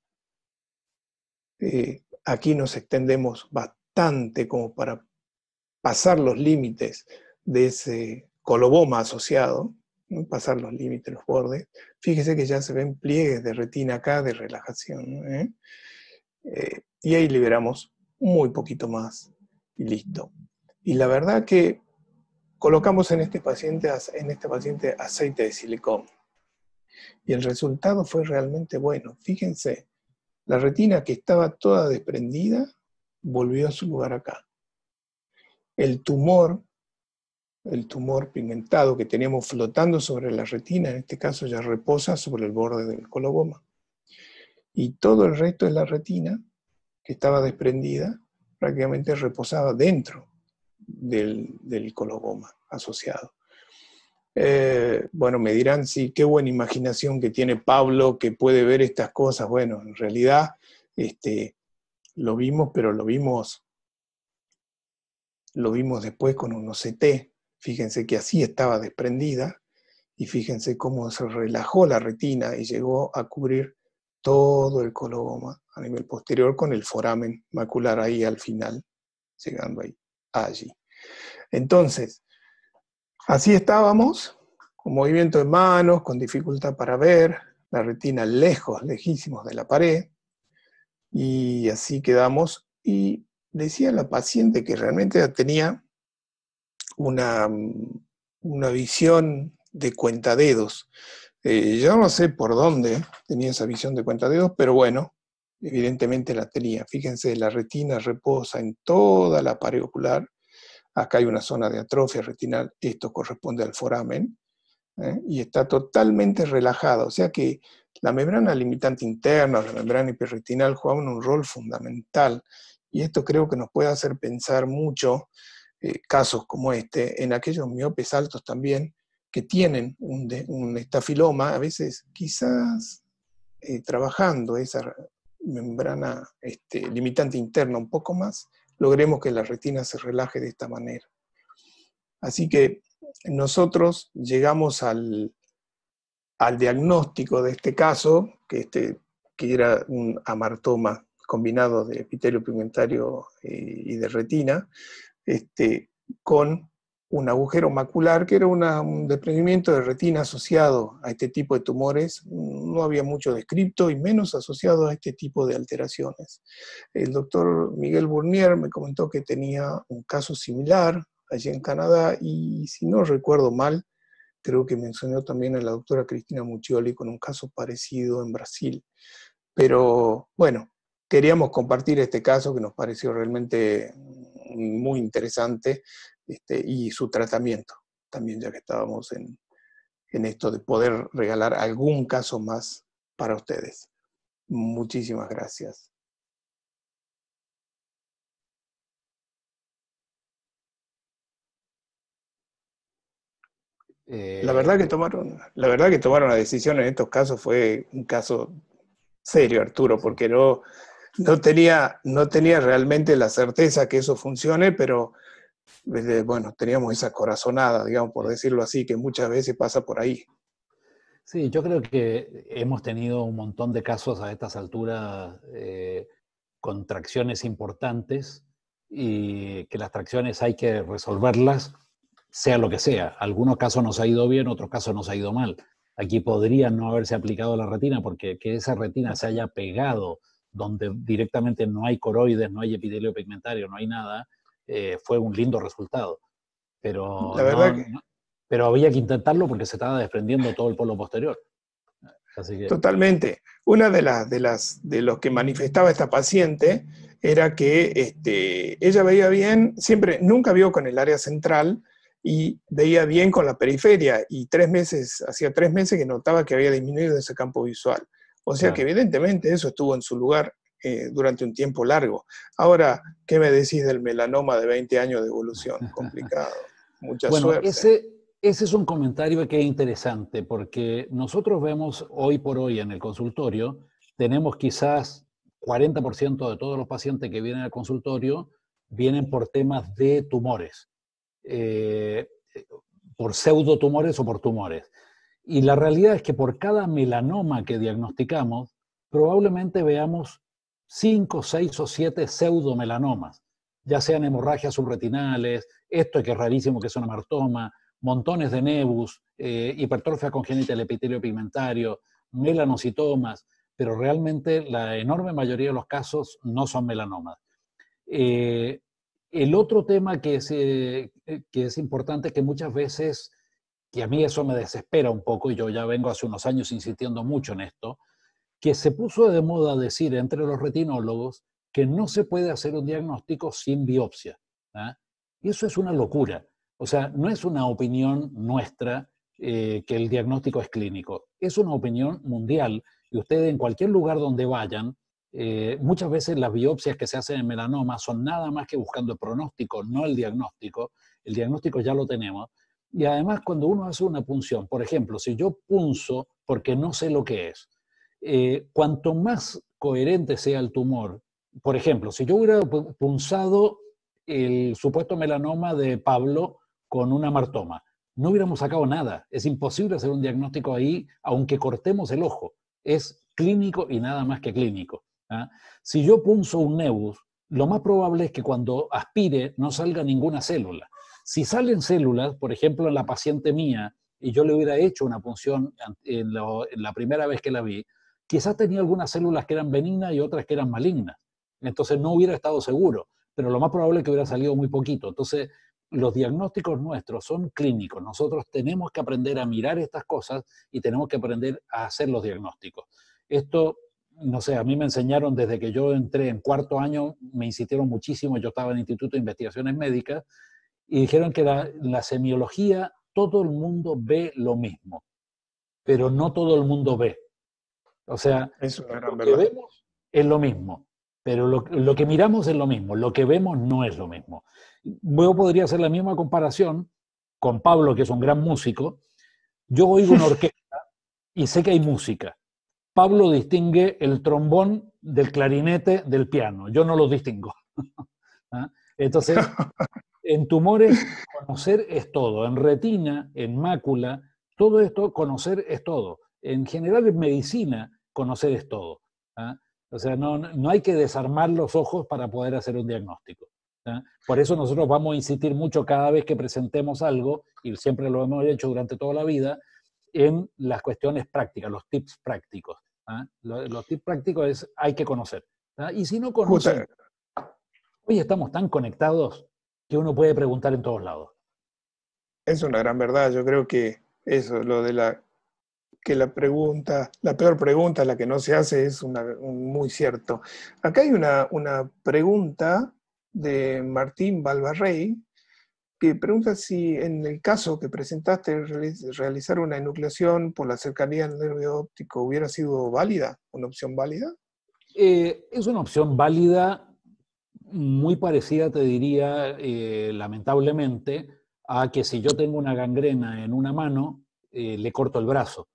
Eh, aquí nos extendemos bastante como para pasar los límites de ese coloboma asociado, pasar los límites, los bordes. fíjense que ya se ven pliegues de retina acá de relajación. ¿eh? Eh, y ahí liberamos muy poquito más y listo. Y la verdad que colocamos en este paciente, en este paciente aceite de silicón y el resultado fue realmente bueno. Fíjense, la retina que estaba toda desprendida volvió a su lugar acá. El tumor, el tumor pigmentado que teníamos flotando sobre la retina, en este caso ya reposa sobre el borde del coloboma. Y todo el resto de la retina que estaba desprendida prácticamente reposaba dentro del, del coloboma asociado. Eh, bueno, me dirán, sí, qué buena imaginación que tiene Pablo, que puede ver estas cosas. Bueno, en realidad este, lo vimos, pero lo vimos, lo vimos después con un OCT. Fíjense que así estaba desprendida y fíjense cómo se relajó la retina y llegó a cubrir todo el coloboma a nivel posterior con el foramen macular ahí al final, llegando ahí, allí. Entonces, así estábamos, con movimiento de manos, con dificultad para ver, la retina lejos, lejísimos de la pared, y así quedamos. Y decía la paciente que realmente tenía una, una visión de cuenta dedos. Eh, yo no sé por dónde tenía esa visión de cuenta dedos, pero bueno, evidentemente la tenía. Fíjense, la retina reposa en toda la pared ocular. Acá hay una zona de atrofia retinal, esto corresponde al foramen, ¿eh? y está totalmente relajada. O sea que la membrana limitante interna, la membrana hiperretinal, juega un rol fundamental. Y esto creo que nos puede hacer pensar mucho eh, casos como este, en aquellos miopes altos también, que tienen un, estafiloma, a veces quizás eh, trabajando esa membrana este, limitante interna un poco más, logremos que la retina se relaje de esta manera. Así que nosotros llegamos al, diagnóstico de este caso, que, este, era un amartoma combinado de epitelio pigmentario eh, y, de retina, este, con un agujero macular, que era un desprendimiento de retina asociado a este tipo de tumores. No había mucho descripto y menos asociado a este tipo de alteraciones. El doctor Miguel Burnier me comentó que tenía un caso similar allí en Canadá y si no recuerdo mal, creo que mencionó también a la doctora Cristina Muccioli con un caso parecido en Brasil. Pero bueno, queríamos compartir este caso que nos pareció realmente muy interesante este, y su tratamiento, también ya que estábamos en, en esto de poder regalar algún caso más para ustedes. Muchísimas gracias. Eh, la verdad que tomaron, la verdad que tomaron la decisión en estos casos fue un caso serio, Arturo, porque no, no tenía, no tenía realmente la certeza que eso funcione, pero bueno, teníamos esa corazonada, digamos, por decirlo así, que muchas veces pasa por ahí. Sí, yo creo que hemos tenido un montón de casos a estas alturas eh, con tracciones importantes y que las tracciones hay que resolverlas, sea lo que sea. Algunos casos nos ha ido bien, otros casos nos ha ido mal. Aquí podría no haberse aplicado la retina porque que esa retina se haya pegado donde directamente no hay coroides, no hay epitelio pigmentario, no hay nada, eh, fue un lindo resultado. Pero, pero había que intentarlo porque se estaba desprendiendo todo el polo posterior. Totalmente. Una de las de las de los que manifestaba esta paciente era que este, ella veía bien, siempre, nunca vio con el área central y veía bien con la periferia y tres meses, hacía tres meses que notaba que había disminuido ese campo visual. O sea que evidentemente eso estuvo en su lugar eh, durante un tiempo largo. Ahora, ¿qué me decís del melanoma de 20 años de evolución? Complicado. Mucha bueno, Ese, ese es un comentario que es interesante porque nosotros vemos hoy por hoy en el consultorio, tenemos quizás 40% de todos los pacientes que vienen al consultorio vienen por temas de tumores, eh, por pseudotumores o por tumores. Y la realidad es que por cada melanoma que diagnosticamos, probablemente veamos 5, 6 o siete pseudomelanomas, ya sean hemorragias subretinales, esto que es rarísimo que es una martoma, montones de nebus, eh, hipertrofia congénita del epitelio pigmentario, melanocitomas, pero realmente la enorme mayoría de los casos no son melanomas. Eh, el otro tema que es, eh, importante es que muchas veces, que a mí eso me desespera un poco, y yo ya vengo hace unos años insistiendo mucho en esto, que se puso de moda decir entre los retinólogos que no se puede hacer un diagnóstico sin biopsia. ¿ah? Y eso es una locura. O sea, no es una opinión nuestra eh, que el diagnóstico es clínico, es una opinión mundial. Y ustedes en cualquier lugar donde vayan, eh, muchas veces las biopsias que se hacen en melanoma son nada más que buscando pronóstico, no el diagnóstico. El diagnóstico ya lo tenemos. Y además, cuando uno hace una punción, por ejemplo, si yo punzo porque no sé lo que es, eh, cuanto más coherente sea el tumor, por ejemplo, si yo hubiera punzado el supuesto melanoma de Pablo con una martoma, no hubiéramos sacado nada. Es imposible hacer un diagnóstico ahí, aunque cortemos el ojo. Es clínico y nada más que clínico. ¿ah? Si yo punzo un nebus, lo más probable es que cuando aspire no salga ninguna célula. Si salen células, por ejemplo, en la paciente mía, y yo le hubiera hecho una punción en la primera vez que la vi, Quizás tenía algunas células que eran benignas y otras que eran malignas. Entonces no hubiera estado seguro, pero lo más probable es que hubiera salido muy poquito. Entonces los diagnósticos nuestros son clínicos. Nosotros tenemos que aprender a mirar estas cosas y tenemos que aprender a hacer los diagnósticos. Esto, no sé, a mí me enseñaron desde que yo entré en cuarto año, me insistieron muchísimo, yo estaba en el Instituto de Investigaciones Médicas, y dijeron que la, la semiología, todo el mundo ve lo mismo, pero no todo el mundo ve. O sea, es lo que vemos es lo mismo, pero lo, que miramos es lo mismo, lo que vemos no es lo mismo. Yo podría hacer la misma comparación con Pablo, que es un gran músico. Yo oigo una orquesta y sé que hay música. Pablo distingue el trombón del clarinete del piano. Yo no los distingo. ¿Ah? Entonces, en tumores, conocer es todo. En retina, en mácula, todo esto, conocer es todo en general en medicina, conocer es todo. ¿ah? O sea, no, hay que desarmar los ojos para poder hacer un diagnóstico. ¿ah? Por eso nosotros vamos a insistir mucho cada vez que presentemos algo, y siempre lo hemos hecho durante toda la vida, en las cuestiones prácticas, los tips prácticos. ¿ah? Los, tips prácticos es, hay que conocer. Y si no conoces, hoy estamos tan conectados que uno puede preguntar en todos lados. Es una gran verdad, yo creo que eso, lo de la que la pregunta, la peor pregunta, la que no se hace, es muy cierto. Acá hay una, pregunta de Martín Balbarrey, que pregunta si en el caso que presentaste realizar una enucleación por la cercanía al nervio óptico hubiera sido válida, una opción válida. Eh, es una opción válida, muy parecida, te diría, eh, lamentablemente, a que si yo tengo una gangrena en una mano, eh, le corto el brazo.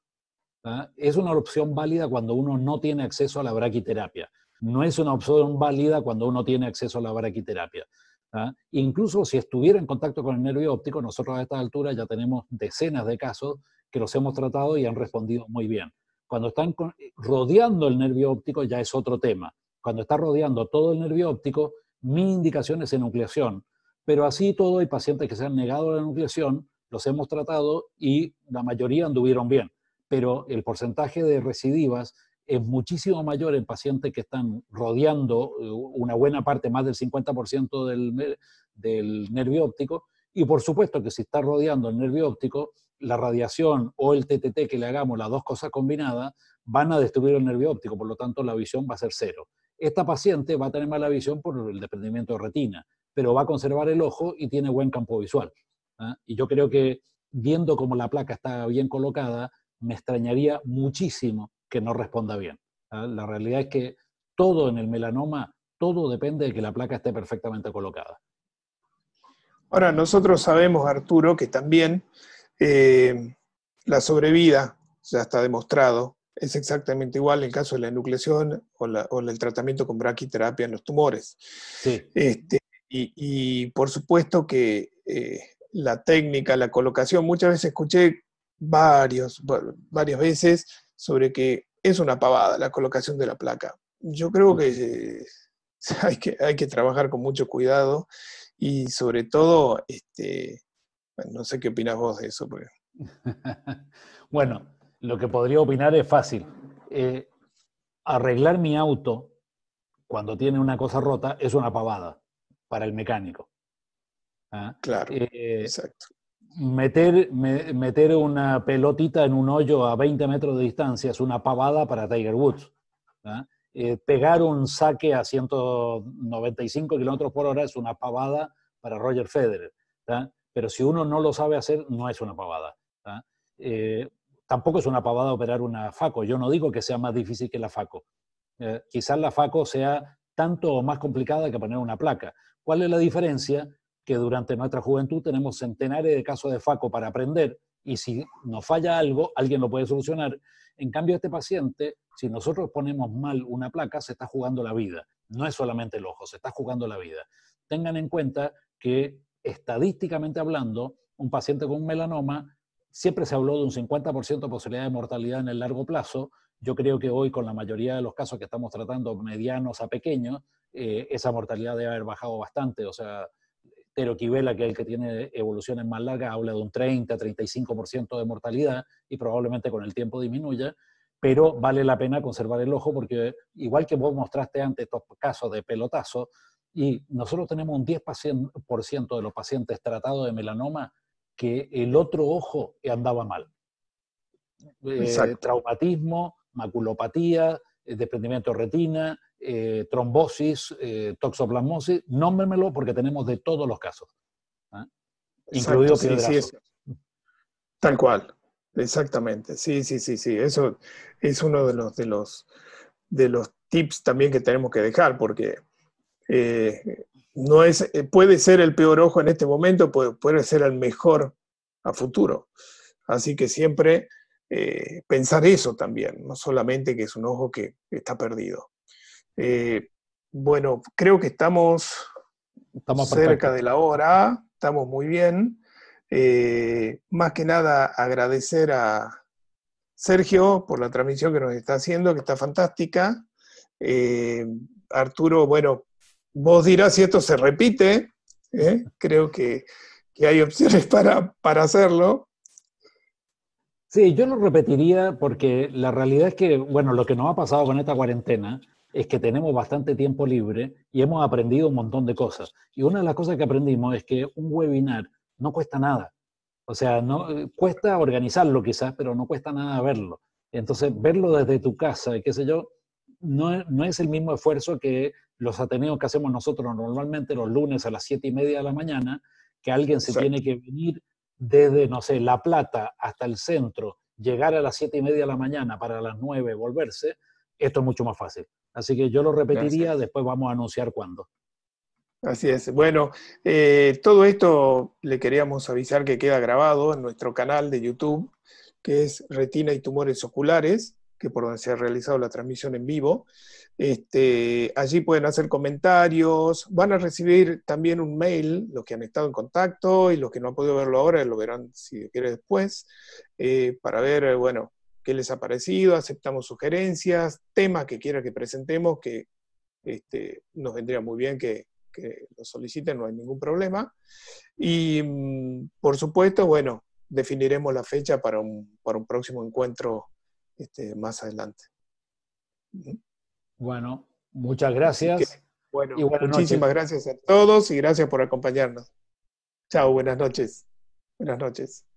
¿ah? Es una opción válida cuando uno no tiene acceso a la braquiterapia. No es una opción válida cuando uno tiene acceso a la braquiterapia. ¿ah? Incluso si estuviera en contacto con el nervio óptico, nosotros a esta altura ya tenemos decenas de casos que los hemos tratado y han respondido muy bien. Cuando están rodeando el nervio óptico ya es otro tema. Cuando está rodeando todo el nervio óptico, mi indicación es enucleación. Pero así todo, hay pacientes que se han negado a la enucleación, los hemos tratado y la mayoría anduvieron bien pero el porcentaje de recidivas es muchísimo mayor en pacientes que están rodeando eh, una buena parte, más del 50% del, nervio óptico, y por supuesto que si está rodeando el nervio óptico, la radiación o el TTT que le hagamos, las dos cosas combinadas, van a destruir el nervio óptico, por lo tanto la visión va a ser cero. Esta paciente va a tener mala visión por el desprendimiento de retina, pero va a conservar el ojo y tiene buen campo visual. ¿ah? Y yo creo que viendo como la placa está bien colocada, me extrañaría muchísimo que no responda bien. ¿ah? La realidad es que todo en el melanoma, todo depende de que la placa esté perfectamente colocada. Ahora, nosotros sabemos, Arturo, que también eh, la sobrevida, ya está demostrado, es exactamente igual en el caso de la enucleación o, el tratamiento con braquiterapia en los tumores. Este, y, por supuesto que eh, la técnica, la colocación, muchas veces escuché varios, varias veces sobre que es una pavada la colocación de la placa. Yo creo que hay que, hay que trabajar con mucho cuidado y sobre todo, este, no sé qué opinas vos de eso. Pues. bueno, lo que podría opinar es fácil. Eh, arreglar mi auto cuando tiene una cosa rota es una pavada para el mecánico. ¿Ah? Claro, eh, exacto meter, meter una pelotita en un hoyo a 20 metros de distancia es una pavada para Tiger Woods. Eh, pegar un saque a 195 kilómetros por hora es una pavada para Roger Federer. Pero si uno no lo sabe hacer, no es una pavada. Eh, tampoco es una pavada operar una FACO. Yo no digo que sea más difícil que la FACO. Eh, quizás la FACO sea tanto o más complicada que poner una placa. ¿Cuál es la diferencia? que durante nuestra juventud tenemos centenares de casos de FACO para aprender y si nos falla algo, alguien lo puede solucionar. En cambio, este paciente, si nosotros ponemos mal una placa, se está jugando la vida. No es solamente el ojo, se está jugando la vida. Tengan en cuenta que estadísticamente hablando, un paciente con un melanoma siempre se habló de un 50% de posibilidad de mortalidad en el largo plazo. Yo creo que hoy, con la mayoría de los casos que estamos tratando, medianos a pequeños, eh, esa mortalidad debe haber bajado bastante. O sea, Kibela, que es el que tiene evoluciones más largas, habla de un 30-35% de mortalidad y probablemente con el tiempo disminuya, pero vale la pena conservar el ojo porque igual que vos mostraste antes estos casos de pelotazo, y nosotros tenemos un 10% de los pacientes tratados de melanoma que el otro ojo andaba mal. Eh, traumatismo, maculopatía, eh, desprendimiento de retina, eh, trombosis, eh, toxoplasmosis, nómbremelo porque tenemos de todos los casos. ¿ah? incluido Tal cual, exactamente. Sí, sí, sí, sí. Eso es uno de los, de los, de los tips también que tenemos que dejar porque eh, no es, puede ser el peor ojo en este momento, puede, ser el mejor a futuro. Así que siempre pensar eso también, no solamente que es un ojo que está perdido. Eh, bueno, creo que estamos, cerca de la hora, estamos muy bien. Eh, más que nada agradecer a Sergio por la transmisión que nos está haciendo, que está fantástica. Eh, Arturo, bueno, vos dirás si esto se repite, creo que, hay opciones para, para hacerlo. Sí, yo lo repetiría porque la realidad es que, bueno, lo que nos ha pasado con esta cuarentena es que tenemos bastante tiempo libre y hemos aprendido un montón de cosas. Y una de las cosas que aprendimos es que un webinar no cuesta nada. O sea, no, cuesta organizarlo quizás, pero no cuesta nada verlo. Entonces, verlo desde tu casa, qué sé yo, no, es el mismo esfuerzo que los ateneos que hacemos nosotros normalmente los lunes a las siete y media de la mañana, que alguien se tiene que venir desde, no sé, La Plata hasta el centro, llegar a las siete y media de la mañana para las nueve volverse, esto es mucho más fácil. Así que yo lo repetiría, después vamos a anunciar cuándo. Así es. Bueno, eh, todo esto le queríamos avisar que queda grabado en nuestro canal de YouTube, que es Retina y Tumores Oculares, que por donde se ha realizado la transmisión en vivo. Este, allí pueden hacer comentarios, van a recibir también un mail, los que han estado en contacto y los que no han podido verlo ahora, lo verán si quiere después, eh, para ver, eh, bueno, qué les ha parecido, aceptamos sugerencias, temas que quieran que presentemos, que este, nos vendría muy bien que, lo soliciten, no hay ningún problema. Y mm, por supuesto, bueno, definiremos la fecha para un, próximo encuentro este, más adelante. Bueno, muchas gracias. bueno, muchísimas gracias a todos y gracias por acompañarnos. Chao, buenas noches. Buenas noches.